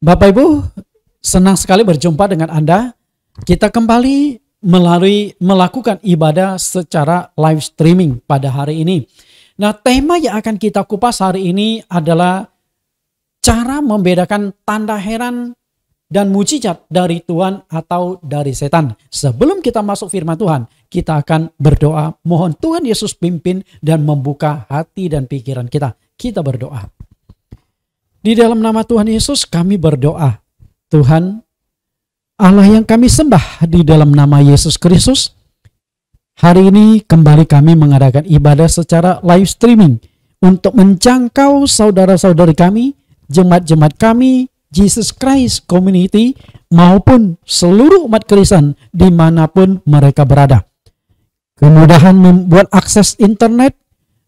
Bapak Ibu, senang sekali berjumpa dengan Anda. Kita kembali melalui melakukan ibadah secara live streaming pada hari ini. Nah, tema yang akan kita kupas hari ini adalah cara membedakan tanda heran dan mujizat dari Tuhan atau dari setan. Sebelum kita masuk firman Tuhan, kita akan berdoa. Mohon Tuhan Yesus pimpin dan membuka hati dan pikiran kita. Kita berdoa. Di dalam nama Tuhan Yesus kami berdoa. Tuhan, Allah yang kami sembah di dalam nama Yesus Kristus, hari ini kembali kami mengadakan ibadah secara live streaming untuk menjangkau saudara-saudari kami, jemaat-jemaat kami, Jesus Christ Community, maupun seluruh umat Kristen dimanapun mereka berada. Kemudahan membuat akses internet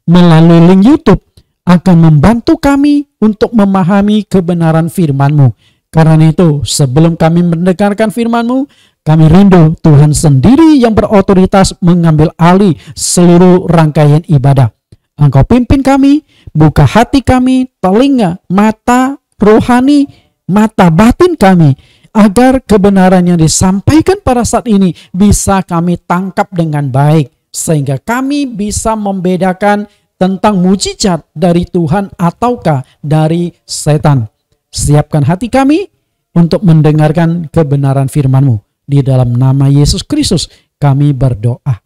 melalui link YouTube akan membantu kami untuk memahami kebenaran firman-Mu. Karena itu, sebelum kami mendengarkan firman-Mu, kami rindu Tuhan sendiri yang berotoritas mengambil alih seluruh rangkaian ibadah. Engkau pimpin kami, buka hati kami, telinga, mata, rohani, mata batin kami, agar kebenaran yang disampaikan pada saat ini bisa kami tangkap dengan baik, sehingga kami bisa membedakan tentang mujizat dari Tuhan ataukah dari setan. Siapkan hati kami untuk mendengarkan kebenaran firman-Mu. Di dalam nama Yesus Kristus kami berdoa.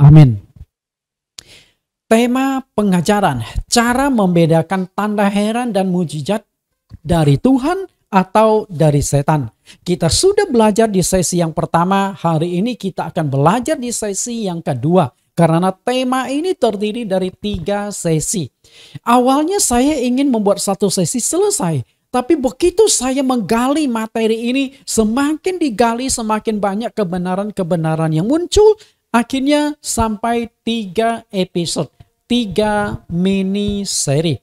Amin. Tema pengajaran, cara membedakan tanda heran dan mujizat dari Tuhan atau dari setan. Kita sudah belajar di sesi yang pertama, hari ini kita akan belajar di sesi yang kedua. Karena tema ini terdiri dari tiga sesi. Awalnya saya ingin membuat satu sesi selesai. Tapi begitu saya menggali materi ini, semakin digali semakin banyak kebenaran-kebenaran yang muncul. Akhirnya sampai tiga episode, tiga mini seri.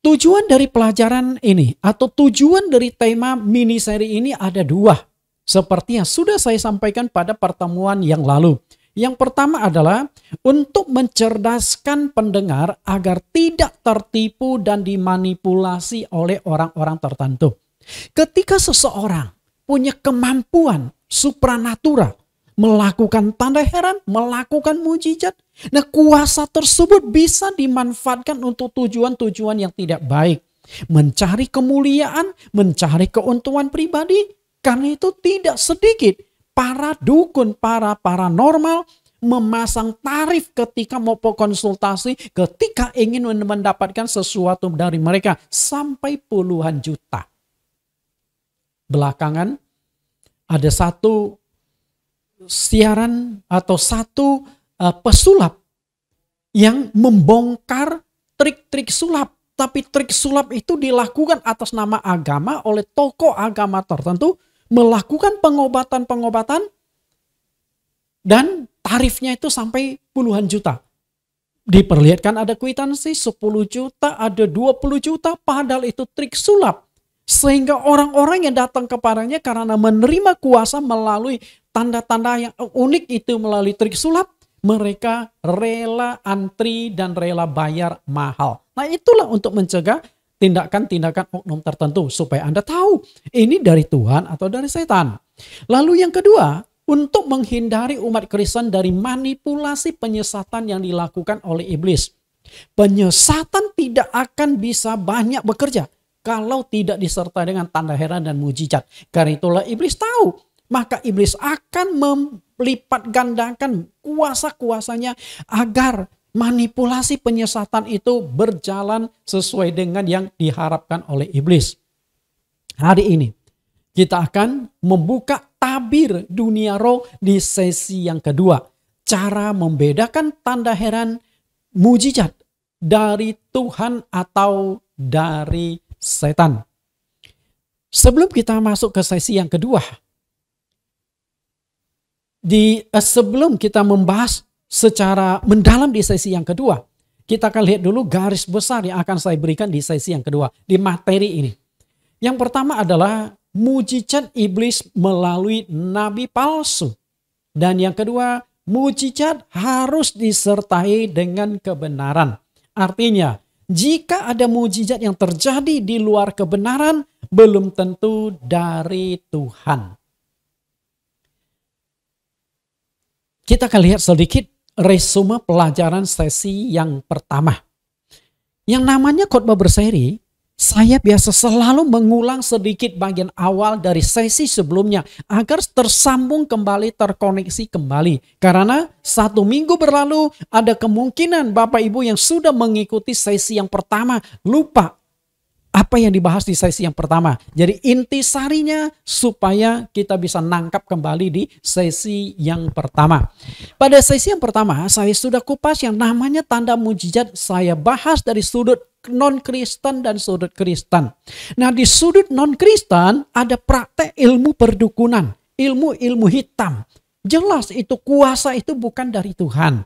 Tujuan dari pelajaran ini atau tujuan dari tema mini seri ini ada dua. Seperti yang sudah saya sampaikan pada pertemuan yang lalu yang pertama adalah untuk mencerdaskan pendengar agar tidak tertipu dan dimanipulasi oleh orang-orang tertentu. Ketika seseorang punya kemampuan supranatural melakukan tanda heran, melakukan mujizat, nah kuasa tersebut bisa dimanfaatkan untuk tujuan-tujuan yang tidak baik. Mencari kemuliaan, mencari keuntungan pribadi, karena itu tidak sedikit para dukun, para paranormal memasang tarif ketika mau konsultasi, ketika ingin mendapatkan sesuatu dari mereka sampai puluhan juta. Belakangan ada satu siaran atau satu eh, pesulap yang membongkar trik-trik sulap. Tapi trik sulap itu dilakukan atas nama agama oleh tokoh agama tertentu melakukan pengobatan-pengobatan dan tarifnya itu sampai puluhan juta. Diperlihatkan ada kuitansi 10 juta, ada 20 juta, padahal itu trik sulap. Sehingga orang-orang yang datang kepadanya karena menerima kuasa melalui tanda-tanda yang unik itu melalui trik sulap, mereka rela antri dan rela bayar mahal. Nah itulah untuk mencegah tindakan-tindakan oknum tertentu supaya Anda tahu ini dari Tuhan atau dari setan. Lalu yang kedua, untuk menghindari umat Kristen dari manipulasi penyesatan yang dilakukan oleh iblis. Penyesatan tidak akan bisa banyak bekerja kalau tidak disertai dengan tanda heran dan mujizat. Karena itulah iblis tahu, maka iblis akan melipat gandakan kuasa-kuasanya agar manipulasi penyesatan itu berjalan sesuai dengan yang diharapkan oleh iblis. Hari ini kita akan membuka tabir dunia roh di sesi yang kedua. Cara membedakan tanda heran mujizat dari Tuhan atau dari setan. Sebelum kita masuk ke sesi yang kedua, di eh, sebelum kita membahas secara mendalam di sesi yang kedua. Kita akan lihat dulu garis besar yang akan saya berikan di sesi yang kedua, di materi ini. Yang pertama adalah mujizat iblis melalui nabi palsu. Dan yang kedua, mujizat harus disertai dengan kebenaran. Artinya, jika ada mujizat yang terjadi di luar kebenaran, belum tentu dari Tuhan. Kita akan lihat sedikit resume pelajaran sesi yang pertama. Yang namanya khotbah berseri, saya biasa selalu mengulang sedikit bagian awal dari sesi sebelumnya agar tersambung kembali, terkoneksi kembali. Karena satu minggu berlalu ada kemungkinan Bapak Ibu yang sudah mengikuti sesi yang pertama lupa apa yang dibahas di sesi yang pertama. Jadi inti sarinya supaya kita bisa nangkap kembali di sesi yang pertama. Pada sesi yang pertama saya sudah kupas yang namanya tanda mujizat saya bahas dari sudut non-Kristen dan sudut Kristen. Nah di sudut non-Kristen ada praktek ilmu perdukunan, ilmu-ilmu hitam. Jelas itu kuasa itu bukan dari Tuhan.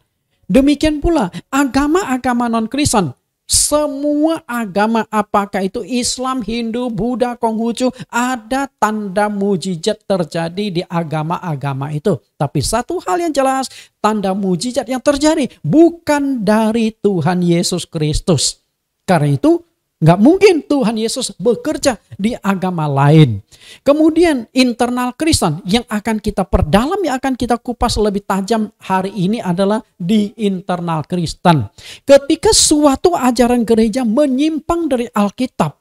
Demikian pula agama-agama non-Kristen semua agama apakah itu Islam, Hindu, Buddha, Konghucu ada tanda mujizat terjadi di agama-agama itu. Tapi satu hal yang jelas, tanda mujizat yang terjadi bukan dari Tuhan Yesus Kristus. Karena itu Gak mungkin Tuhan Yesus bekerja di agama lain. Kemudian internal Kristen yang akan kita perdalam, yang akan kita kupas lebih tajam hari ini adalah di internal Kristen. Ketika suatu ajaran gereja menyimpang dari Alkitab,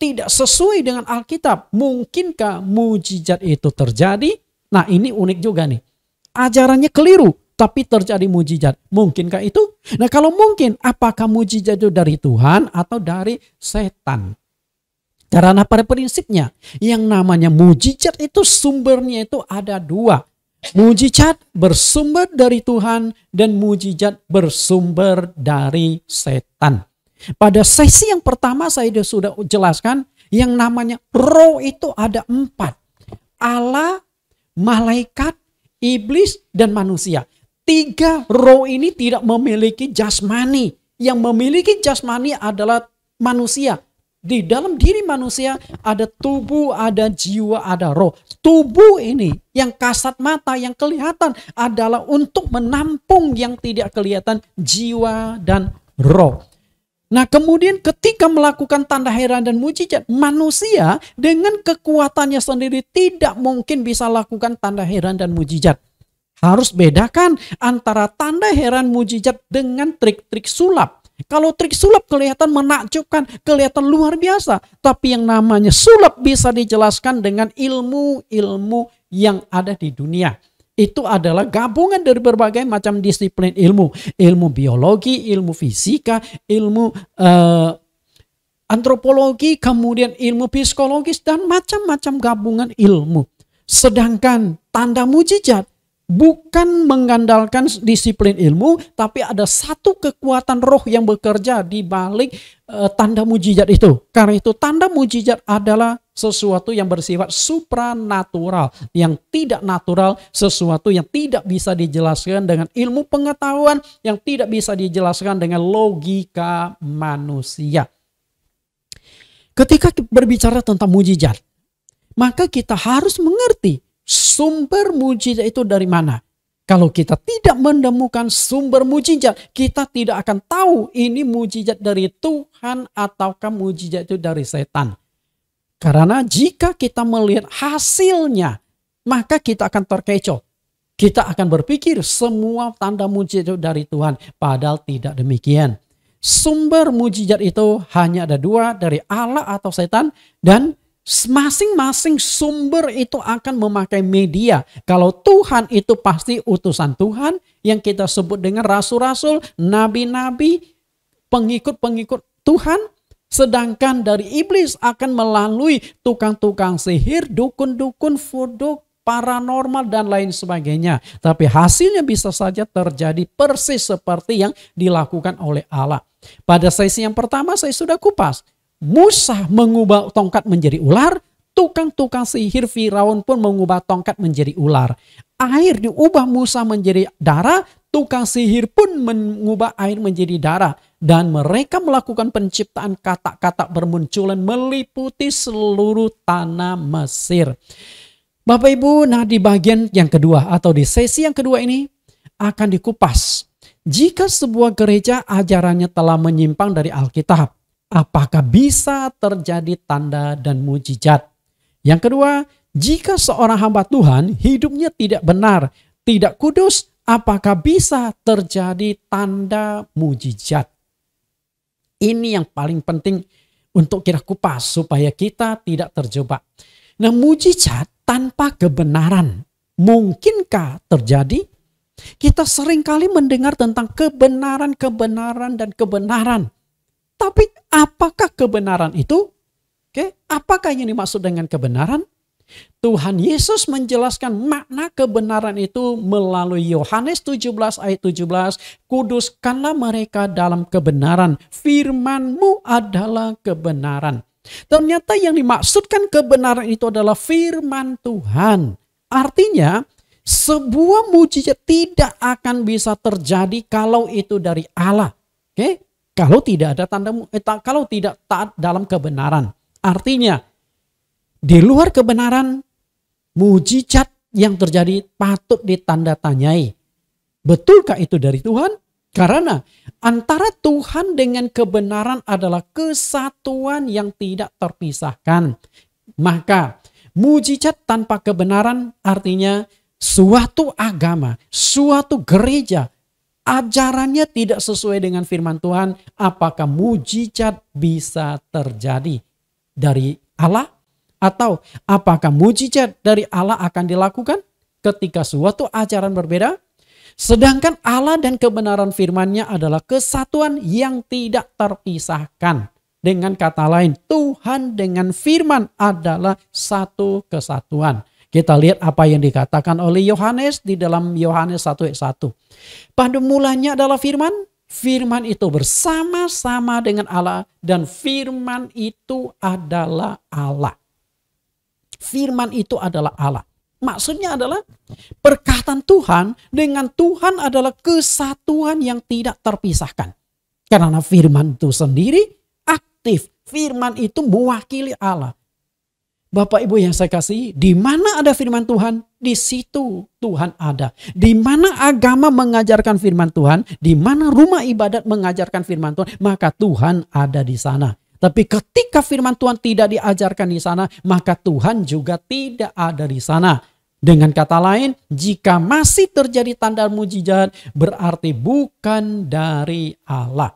tidak sesuai dengan Alkitab, mungkinkah mujizat itu terjadi? Nah ini unik juga nih. Ajarannya keliru, tapi terjadi mujizat. Mungkinkah itu? Nah kalau mungkin, apakah mujizat itu dari Tuhan atau dari setan? Karena pada prinsipnya yang namanya mujizat itu sumbernya itu ada dua. Mujizat bersumber dari Tuhan dan mujizat bersumber dari setan. Pada sesi yang pertama saya sudah jelaskan yang namanya roh itu ada empat. Allah, malaikat, iblis, dan manusia tiga roh ini tidak memiliki jasmani. Yang memiliki jasmani adalah manusia. Di dalam diri manusia ada tubuh, ada jiwa, ada roh. Tubuh ini yang kasat mata, yang kelihatan adalah untuk menampung yang tidak kelihatan jiwa dan roh. Nah, kemudian ketika melakukan tanda heran dan mujizat, manusia dengan kekuatannya sendiri tidak mungkin bisa lakukan tanda heran dan mujizat. Harus bedakan antara tanda heran mujizat dengan trik-trik sulap. Kalau trik sulap kelihatan menakjubkan, kelihatan luar biasa. Tapi yang namanya sulap bisa dijelaskan dengan ilmu-ilmu yang ada di dunia itu adalah gabungan dari berbagai macam disiplin ilmu, ilmu biologi, ilmu fisika, ilmu uh, antropologi, kemudian ilmu psikologis dan macam-macam gabungan ilmu. Sedangkan tanda mujizat bukan mengandalkan disiplin ilmu, tapi ada satu kekuatan roh yang bekerja di balik e, tanda mujizat itu. Karena itu tanda mujizat adalah sesuatu yang bersifat supranatural, yang tidak natural, sesuatu yang tidak bisa dijelaskan dengan ilmu pengetahuan, yang tidak bisa dijelaskan dengan logika manusia. Ketika berbicara tentang mujizat, maka kita harus mengerti sumber mujizat itu dari mana. Kalau kita tidak menemukan sumber mujizat, kita tidak akan tahu ini mujizat dari Tuhan ataukah mujizat itu dari setan. Karena jika kita melihat hasilnya, maka kita akan terkecoh. Kita akan berpikir semua tanda mujizat itu dari Tuhan, padahal tidak demikian. Sumber mujizat itu hanya ada dua dari Allah atau setan dan Masing-masing sumber itu akan memakai media. Kalau Tuhan itu pasti utusan Tuhan yang kita sebut dengan rasul-rasul, nabi-nabi, pengikut-pengikut Tuhan. Sedangkan dari iblis akan melalui tukang-tukang sihir, dukun-dukun, fuduk, paranormal, dan lain sebagainya. Tapi hasilnya bisa saja terjadi persis seperti yang dilakukan oleh Allah. Pada sesi yang pertama saya sudah kupas Musa mengubah tongkat menjadi ular, tukang-tukang sihir Firaun pun mengubah tongkat menjadi ular. Air diubah Musa menjadi darah, tukang sihir pun mengubah air menjadi darah. Dan mereka melakukan penciptaan kata-kata bermunculan meliputi seluruh tanah Mesir. Bapak Ibu, nah di bagian yang kedua atau di sesi yang kedua ini akan dikupas. Jika sebuah gereja ajarannya telah menyimpang dari Alkitab, apakah bisa terjadi tanda dan mujizat. Yang kedua, jika seorang hamba Tuhan hidupnya tidak benar, tidak kudus, apakah bisa terjadi tanda mujizat? Ini yang paling penting untuk kita kupas supaya kita tidak terjebak. Nah mujizat tanpa kebenaran mungkinkah terjadi? Kita seringkali mendengar tentang kebenaran, kebenaran, dan kebenaran. Tapi Apakah kebenaran itu? Oke, apakah yang dimaksud dengan kebenaran? Tuhan Yesus menjelaskan makna kebenaran itu melalui Yohanes 17 ayat 17. Kuduskanlah mereka dalam kebenaran. Firmanmu adalah kebenaran. Ternyata yang dimaksudkan kebenaran itu adalah firman Tuhan. Artinya sebuah mujizat tidak akan bisa terjadi kalau itu dari Allah. Oke? Okay? Kalau tidak ada tanda eh, kalau tidak taat dalam kebenaran. Artinya di luar kebenaran mujizat yang terjadi patut ditanda tanyai. Betulkah itu dari Tuhan? Karena antara Tuhan dengan kebenaran adalah kesatuan yang tidak terpisahkan. Maka mujizat tanpa kebenaran artinya suatu agama, suatu gereja ajarannya tidak sesuai dengan firman Tuhan, apakah mujizat bisa terjadi dari Allah? Atau apakah mujizat dari Allah akan dilakukan ketika suatu ajaran berbeda? Sedangkan Allah dan kebenaran firman-Nya adalah kesatuan yang tidak terpisahkan. Dengan kata lain, Tuhan dengan firman adalah satu kesatuan. Kita lihat apa yang dikatakan oleh Yohanes di dalam Yohanes 1 ayat 1. Pada mulanya adalah firman, firman itu bersama-sama dengan Allah dan firman itu adalah Allah. Firman itu adalah Allah. Maksudnya adalah perkataan Tuhan dengan Tuhan adalah kesatuan yang tidak terpisahkan. Karena firman itu sendiri aktif. Firman itu mewakili Allah. Bapak Ibu yang saya kasih, di mana ada firman Tuhan, di situ Tuhan ada. Di mana agama mengajarkan firman Tuhan, di mana rumah ibadat mengajarkan firman Tuhan, maka Tuhan ada di sana. Tapi ketika firman Tuhan tidak diajarkan di sana, maka Tuhan juga tidak ada di sana. Dengan kata lain, jika masih terjadi tanda mujizat, berarti bukan dari Allah.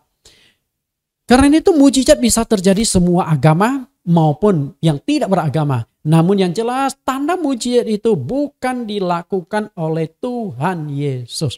Karena itu mujizat bisa terjadi semua agama, maupun yang tidak beragama. Namun yang jelas tanda mujizat itu bukan dilakukan oleh Tuhan Yesus.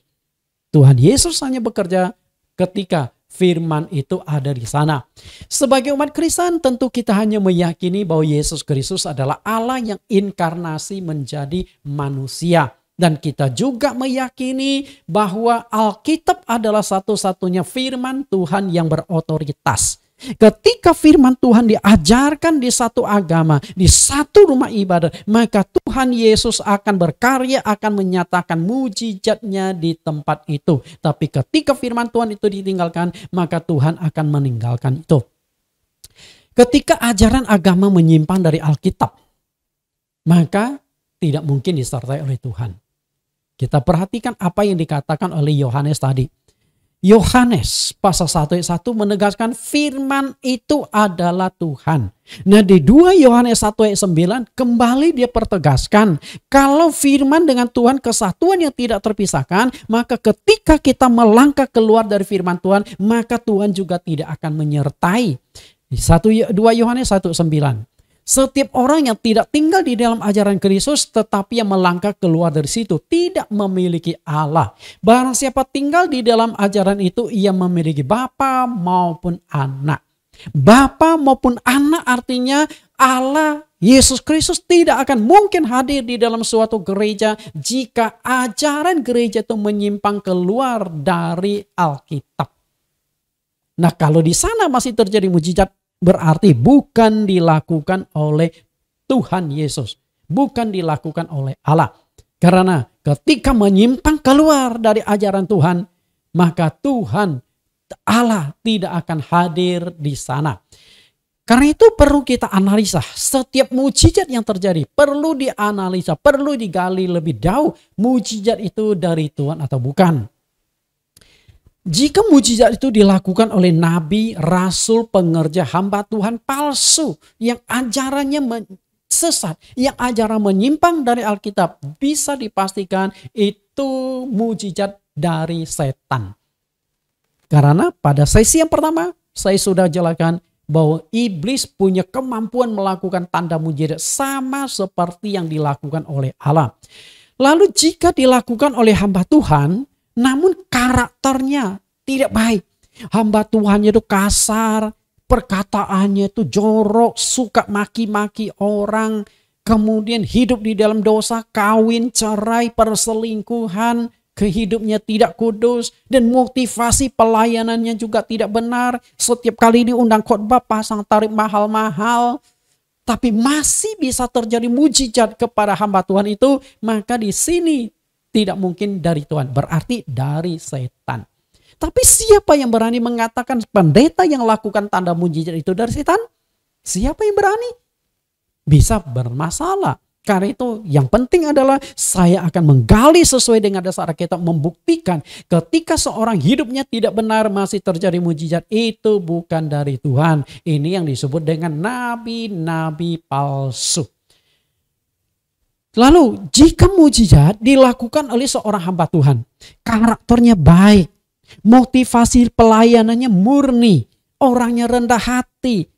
Tuhan Yesus hanya bekerja ketika firman itu ada di sana. Sebagai umat Kristen tentu kita hanya meyakini bahwa Yesus Kristus adalah Allah yang inkarnasi menjadi manusia. Dan kita juga meyakini bahwa Alkitab adalah satu-satunya firman Tuhan yang berotoritas Ketika firman Tuhan diajarkan di satu agama, di satu rumah ibadah, maka Tuhan Yesus akan berkarya, akan menyatakan mujizatnya di tempat itu. Tapi ketika firman Tuhan itu ditinggalkan, maka Tuhan akan meninggalkan itu. Ketika ajaran agama menyimpan dari Alkitab, maka tidak mungkin disertai oleh Tuhan. Kita perhatikan apa yang dikatakan oleh Yohanes tadi Yohanes pasal 1 ayat 1 menegaskan firman itu adalah Tuhan. Nah di 2 Yohanes 1 ayat 9 kembali dia pertegaskan kalau firman dengan Tuhan kesatuan yang tidak terpisahkan maka ketika kita melangkah keluar dari firman Tuhan maka Tuhan juga tidak akan menyertai. 1 2 Yohanes 1 ayat 9. Setiap orang yang tidak tinggal di dalam ajaran Kristus tetapi yang melangkah keluar dari situ tidak memiliki Allah. Barang siapa tinggal di dalam ajaran itu ia memiliki Bapa maupun anak. Bapa maupun anak artinya Allah Yesus Kristus tidak akan mungkin hadir di dalam suatu gereja jika ajaran gereja itu menyimpang keluar dari Alkitab. Nah, kalau di sana masih terjadi mujizat berarti bukan dilakukan oleh Tuhan Yesus, bukan dilakukan oleh Allah. Karena ketika menyimpang keluar dari ajaran Tuhan, maka Tuhan Allah tidak akan hadir di sana. Karena itu perlu kita analisa setiap mujizat yang terjadi perlu dianalisa, perlu digali lebih jauh mujizat itu dari Tuhan atau bukan. Jika mujizat itu dilakukan oleh nabi, rasul, pengerja, hamba Tuhan palsu yang ajarannya sesat, yang ajaran menyimpang dari Alkitab, bisa dipastikan itu mujizat dari setan. Karena pada sesi yang pertama saya sudah jelaskan bahwa iblis punya kemampuan melakukan tanda mujizat sama seperti yang dilakukan oleh Allah. Lalu jika dilakukan oleh hamba Tuhan, namun karakternya tidak baik. Hamba Tuhan itu kasar, perkataannya itu jorok, suka maki-maki orang, kemudian hidup di dalam dosa, kawin, cerai, perselingkuhan, kehidupnya tidak kudus, dan motivasi pelayanannya juga tidak benar. Setiap kali diundang khotbah pasang tarif mahal-mahal, tapi masih bisa terjadi mujizat kepada hamba Tuhan itu, maka di sini tidak mungkin dari Tuhan, berarti dari setan. Tapi siapa yang berani mengatakan pendeta yang lakukan tanda mujizat itu dari setan? Siapa yang berani? Bisa bermasalah. Karena itu yang penting adalah saya akan menggali sesuai dengan dasar kita membuktikan ketika seorang hidupnya tidak benar masih terjadi mujizat itu bukan dari Tuhan. Ini yang disebut dengan nabi-nabi palsu. Lalu jika mujizat dilakukan oleh seorang hamba Tuhan, karakternya baik, motivasi pelayanannya murni, orangnya rendah hati,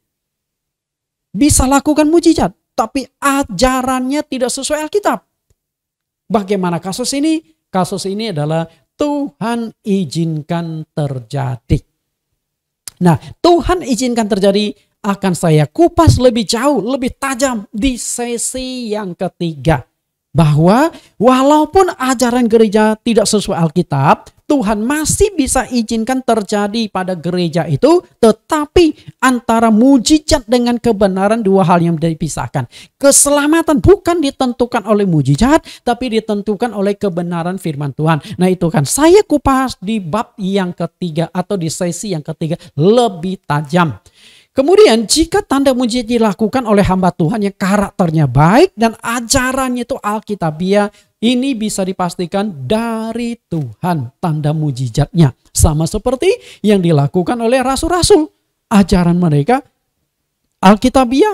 bisa lakukan mujizat, tapi ajarannya tidak sesuai Alkitab. Bagaimana kasus ini? Kasus ini adalah Tuhan izinkan terjadi. Nah, Tuhan izinkan terjadi akan saya kupas lebih jauh, lebih tajam di sesi yang ketiga bahwa walaupun ajaran gereja tidak sesuai Alkitab, Tuhan masih bisa izinkan terjadi pada gereja itu, tetapi antara mujizat dengan kebenaran dua hal yang dipisahkan. Keselamatan bukan ditentukan oleh mujizat, tapi ditentukan oleh kebenaran firman Tuhan. Nah, itu kan saya kupas di bab yang ketiga atau di sesi yang ketiga lebih tajam. Kemudian jika tanda mujizat dilakukan oleh hamba Tuhan yang karakternya baik dan ajarannya itu Alkitabiah, ya, ini bisa dipastikan dari Tuhan tanda mujizatnya. Sama seperti yang dilakukan oleh rasul-rasul. Ajaran mereka Alkitabiah ya,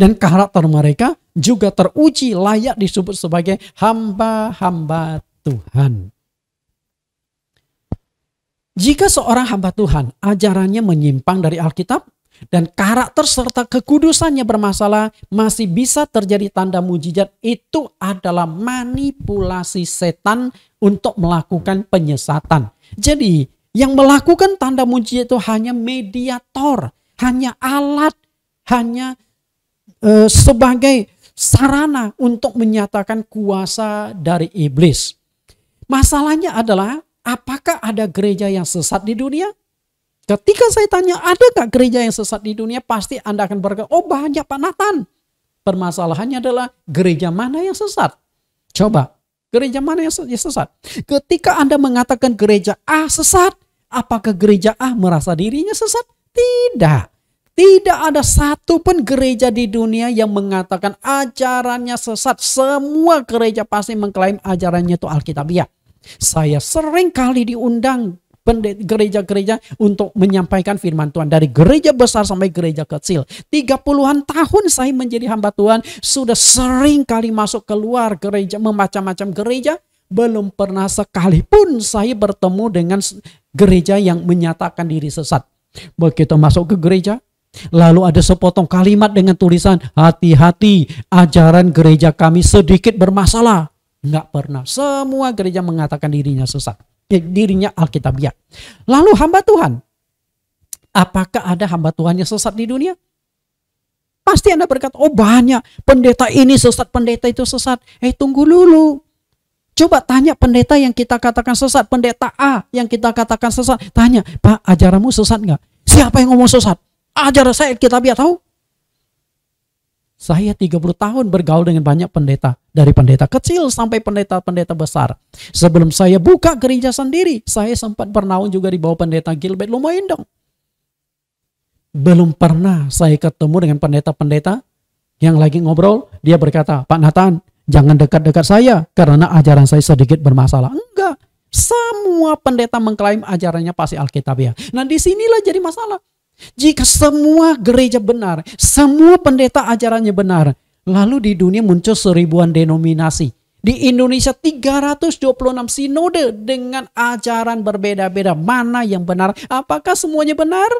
dan karakter mereka juga teruji layak disebut sebagai hamba-hamba Tuhan. Jika seorang hamba Tuhan ajarannya menyimpang dari Alkitab, dan karakter serta kekudusannya bermasalah masih bisa terjadi tanda mujizat itu adalah manipulasi setan untuk melakukan penyesatan. Jadi yang melakukan tanda mujizat itu hanya mediator, hanya alat, hanya e, sebagai sarana untuk menyatakan kuasa dari iblis. Masalahnya adalah apakah ada gereja yang sesat di dunia? Ketika saya tanya, ada gak gereja yang sesat di dunia? Pasti Anda akan berkata, oh banyak Pak Nathan. Permasalahannya adalah gereja mana yang sesat? Coba, gereja mana yang sesat? Ketika Anda mengatakan gereja A sesat, apakah gereja A merasa dirinya sesat? Tidak. Tidak ada satu pun gereja di dunia yang mengatakan ajarannya sesat. Semua gereja pasti mengklaim ajarannya itu Alkitabiah. Saya sering kali diundang gereja-gereja untuk menyampaikan firman Tuhan dari gereja besar sampai gereja kecil. 30-an tahun saya menjadi hamba Tuhan, sudah sering kali masuk keluar gereja memacam-macam gereja, belum pernah sekalipun saya bertemu dengan gereja yang menyatakan diri sesat. Begitu masuk ke gereja, Lalu ada sepotong kalimat dengan tulisan, hati-hati ajaran gereja kami sedikit bermasalah. Enggak pernah. Semua gereja mengatakan dirinya sesat. Eh, dirinya Alkitabiah. Lalu hamba Tuhan. Apakah ada hamba Tuhan yang sesat di dunia? Pasti Anda berkata, oh banyak. Pendeta ini sesat, pendeta itu sesat. Eh tunggu dulu. Coba tanya pendeta yang kita katakan sesat. Pendeta A yang kita katakan sesat. Tanya, Pak ajaranmu sesat nggak? Siapa yang ngomong sesat? Ajaran saya kita biar tahu. Saya 30 tahun bergaul dengan banyak pendeta dari pendeta kecil sampai pendeta-pendeta besar. Sebelum saya buka gereja sendiri, saya sempat bernaung juga di bawah pendeta Gilbert dong. Belum pernah saya ketemu dengan pendeta-pendeta yang lagi ngobrol, dia berkata, Pak Nathan, jangan dekat-dekat saya karena ajaran saya sedikit bermasalah. Enggak, semua pendeta mengklaim ajarannya pasti Alkitab ya. Nah disinilah jadi masalah. Jika semua gereja benar, semua pendeta ajarannya benar, Lalu di dunia muncul seribuan denominasi. Di Indonesia 326 sinode dengan ajaran berbeda-beda. Mana yang benar? Apakah semuanya benar?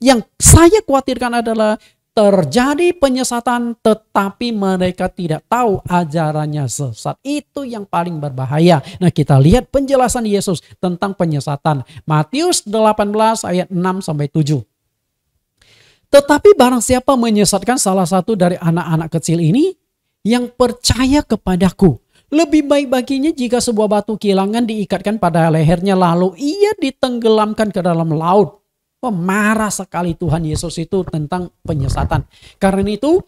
Yang saya khawatirkan adalah terjadi penyesatan tetapi mereka tidak tahu ajarannya sesat. Itu yang paling berbahaya. Nah kita lihat penjelasan Yesus tentang penyesatan. Matius 18 ayat 6 sampai 7. Tetapi barang siapa menyesatkan salah satu dari anak-anak kecil ini yang percaya kepadaku. Lebih baik baginya jika sebuah batu kilangan diikatkan pada lehernya lalu ia ditenggelamkan ke dalam laut. Pemarah sekali Tuhan Yesus itu tentang penyesatan. Karena itu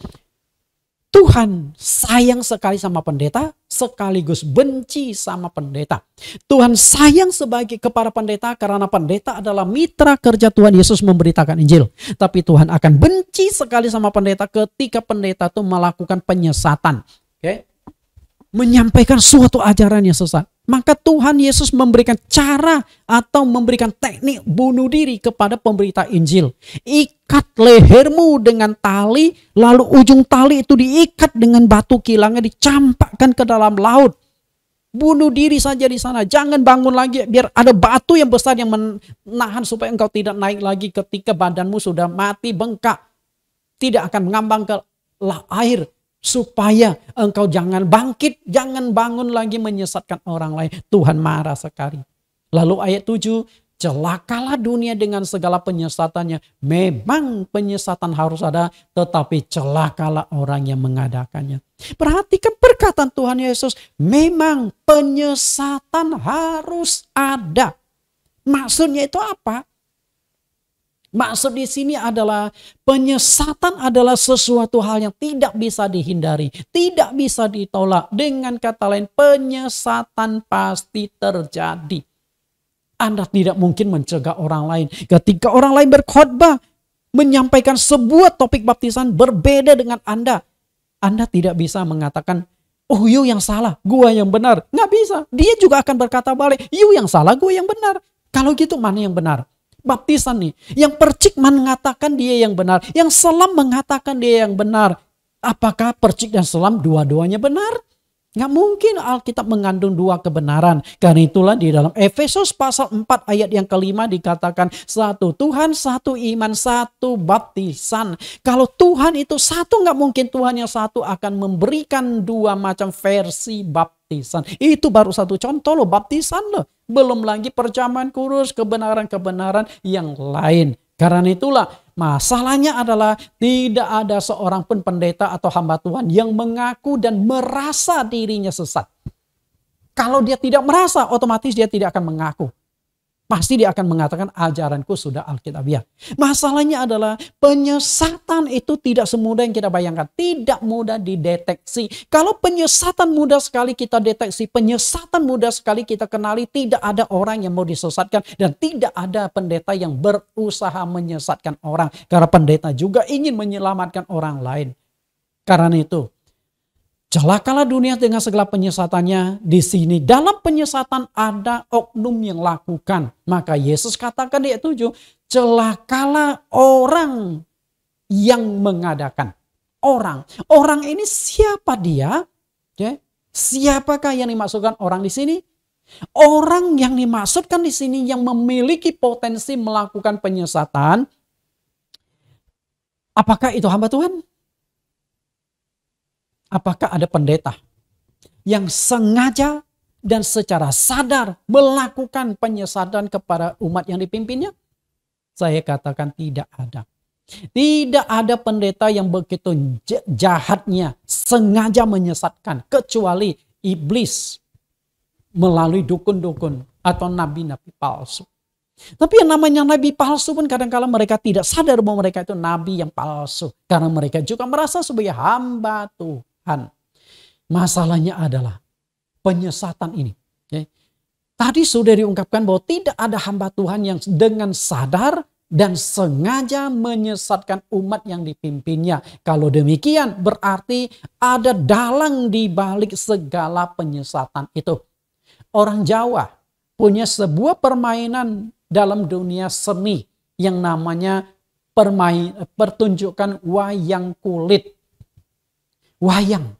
Tuhan sayang sekali sama pendeta, sekaligus benci sama pendeta. Tuhan sayang sebagai kepada pendeta karena pendeta adalah mitra kerja Tuhan Yesus memberitakan Injil. Tapi Tuhan akan benci sekali sama pendeta ketika pendeta itu melakukan penyesatan. Okay? Menyampaikan suatu ajaran yang sesat. Maka Tuhan Yesus memberikan cara atau memberikan teknik bunuh diri kepada pemberita Injil. Ikat lehermu dengan tali, lalu ujung tali itu diikat dengan batu kilangnya dicampakkan ke dalam laut. Bunuh diri saja di sana. Jangan bangun lagi biar ada batu yang besar yang menahan supaya engkau tidak naik lagi ketika badanmu sudah mati bengkak. Tidak akan mengambang ke air supaya engkau jangan bangkit, jangan bangun lagi menyesatkan orang lain. Tuhan marah sekali. Lalu ayat 7, celakalah dunia dengan segala penyesatannya. Memang penyesatan harus ada, tetapi celakalah orang yang mengadakannya. Perhatikan perkataan Tuhan Yesus, memang penyesatan harus ada. Maksudnya itu apa? Maksud di sini adalah penyesatan adalah sesuatu hal yang tidak bisa dihindari, tidak bisa ditolak. Dengan kata lain, penyesatan pasti terjadi. Anda tidak mungkin mencegah orang lain. Ketika orang lain berkhotbah, menyampaikan sebuah topik baptisan berbeda dengan Anda, Anda tidak bisa mengatakan, oh you yang salah, gua yang benar. Nggak bisa. Dia juga akan berkata balik, you yang salah, gua yang benar. Kalau gitu mana yang benar? baptisan nih. Yang percik mengatakan dia yang benar. Yang selam mengatakan dia yang benar. Apakah percik dan selam dua-duanya benar? Nggak mungkin Alkitab mengandung dua kebenaran. Karena itulah di dalam Efesus pasal 4 ayat yang kelima dikatakan satu Tuhan, satu iman, satu baptisan. Kalau Tuhan itu satu nggak mungkin Tuhan yang satu akan memberikan dua macam versi baptisan. Itu baru satu contoh loh baptisan loh. Belum lagi percaman kurus, kebenaran-kebenaran yang lain. Karena itulah masalahnya adalah tidak ada seorang pun pendeta atau hamba Tuhan yang mengaku dan merasa dirinya sesat. Kalau dia tidak merasa, otomatis dia tidak akan mengaku. Pasti dia akan mengatakan ajaranku sudah Alkitabiah. Masalahnya adalah penyesatan itu tidak semudah yang kita bayangkan. Tidak mudah dideteksi. Kalau penyesatan mudah sekali kita deteksi, penyesatan mudah sekali kita kenali, tidak ada orang yang mau disesatkan dan tidak ada pendeta yang berusaha menyesatkan orang. Karena pendeta juga ingin menyelamatkan orang lain. Karena itu Celakalah dunia dengan segala penyesatannya. Di sini dalam penyesatan ada oknum yang lakukan. Maka Yesus katakan di ayat 7, celakalah orang yang mengadakan. Orang. Orang ini siapa dia? Ya, siapakah yang dimaksudkan orang di sini? Orang yang dimaksudkan di sini yang memiliki potensi melakukan penyesatan. Apakah itu hamba Tuhan? apakah ada pendeta yang sengaja dan secara sadar melakukan penyesatan kepada umat yang dipimpinnya? Saya katakan tidak ada. Tidak ada pendeta yang begitu jahatnya sengaja menyesatkan kecuali iblis melalui dukun-dukun atau nabi-nabi palsu. Tapi yang namanya nabi palsu pun kadang-kala -kadang mereka tidak sadar bahwa mereka itu nabi yang palsu. Karena mereka juga merasa sebagai hamba Tuhan. Tuhan. Masalahnya adalah penyesatan ini. Okay. Ya. Tadi sudah diungkapkan bahwa tidak ada hamba Tuhan yang dengan sadar dan sengaja menyesatkan umat yang dipimpinnya. Kalau demikian berarti ada dalang di balik segala penyesatan itu. Orang Jawa punya sebuah permainan dalam dunia seni yang namanya permain, pertunjukan wayang kulit wayang.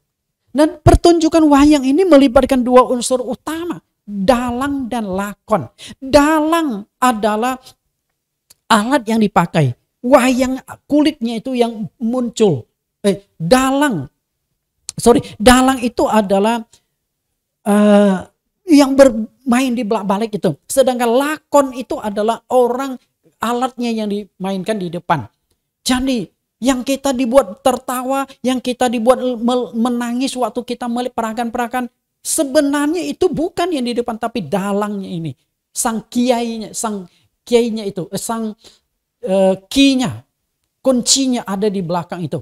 Dan pertunjukan wayang ini melibatkan dua unsur utama, dalang dan lakon. Dalang adalah alat yang dipakai, wayang kulitnya itu yang muncul. Eh, dalang, sorry, dalang itu adalah uh, yang bermain di belak balik itu. Sedangkan lakon itu adalah orang alatnya yang dimainkan di depan. Jadi yang kita dibuat tertawa, yang kita dibuat menangis waktu kita melihat perakan-perakan. Sebenarnya itu bukan yang di depan, tapi dalangnya ini. Sang kiainya, sang kiainya itu, eh, sang uh, kinya, kuncinya ada di belakang itu.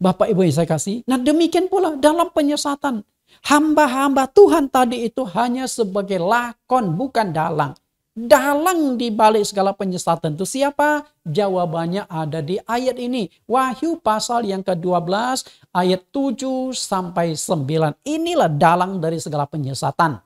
Bapak Ibu yang saya kasih. Nah demikian pula dalam penyesatan. Hamba-hamba Tuhan tadi itu hanya sebagai lakon, bukan dalang. Dalang di balik segala penyesatan itu siapa? Jawabannya ada di ayat ini. Wahyu pasal yang ke-12 ayat 7 sampai 9. Inilah dalang dari segala penyesatan.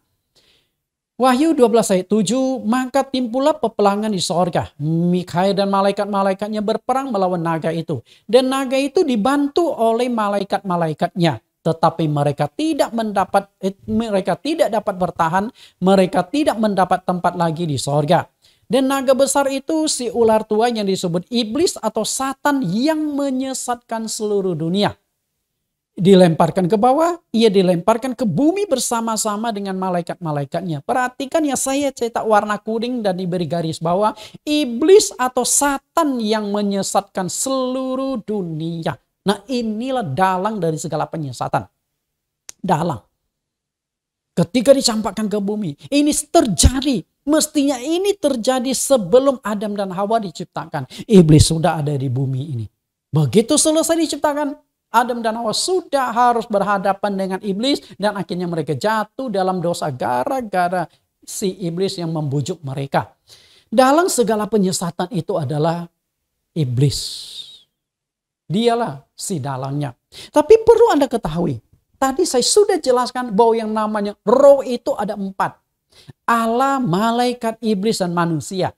Wahyu 12 ayat 7, maka timpulah pepelangan di sorga. Mikhail dan malaikat-malaikatnya berperang melawan naga itu. Dan naga itu dibantu oleh malaikat-malaikatnya tetapi mereka tidak mendapat eh, mereka tidak dapat bertahan, mereka tidak mendapat tempat lagi di sorga. Dan naga besar itu si ular tua yang disebut iblis atau satan yang menyesatkan seluruh dunia. Dilemparkan ke bawah, ia dilemparkan ke bumi bersama-sama dengan malaikat-malaikatnya. Perhatikan ya saya cetak warna kuning dan diberi garis bawah. Iblis atau satan yang menyesatkan seluruh dunia. Nah inilah dalang dari segala penyesatan. Dalang. Ketika dicampakkan ke bumi. Ini terjadi. Mestinya ini terjadi sebelum Adam dan Hawa diciptakan. Iblis sudah ada di bumi ini. Begitu selesai diciptakan, Adam dan Hawa sudah harus berhadapan dengan iblis dan akhirnya mereka jatuh dalam dosa gara-gara si iblis yang membujuk mereka. Dalam segala penyesatan itu adalah iblis. Dialah si dalangnya. Tapi perlu Anda ketahui, tadi saya sudah jelaskan bahwa yang namanya roh itu ada empat. Allah, malaikat, iblis, dan manusia.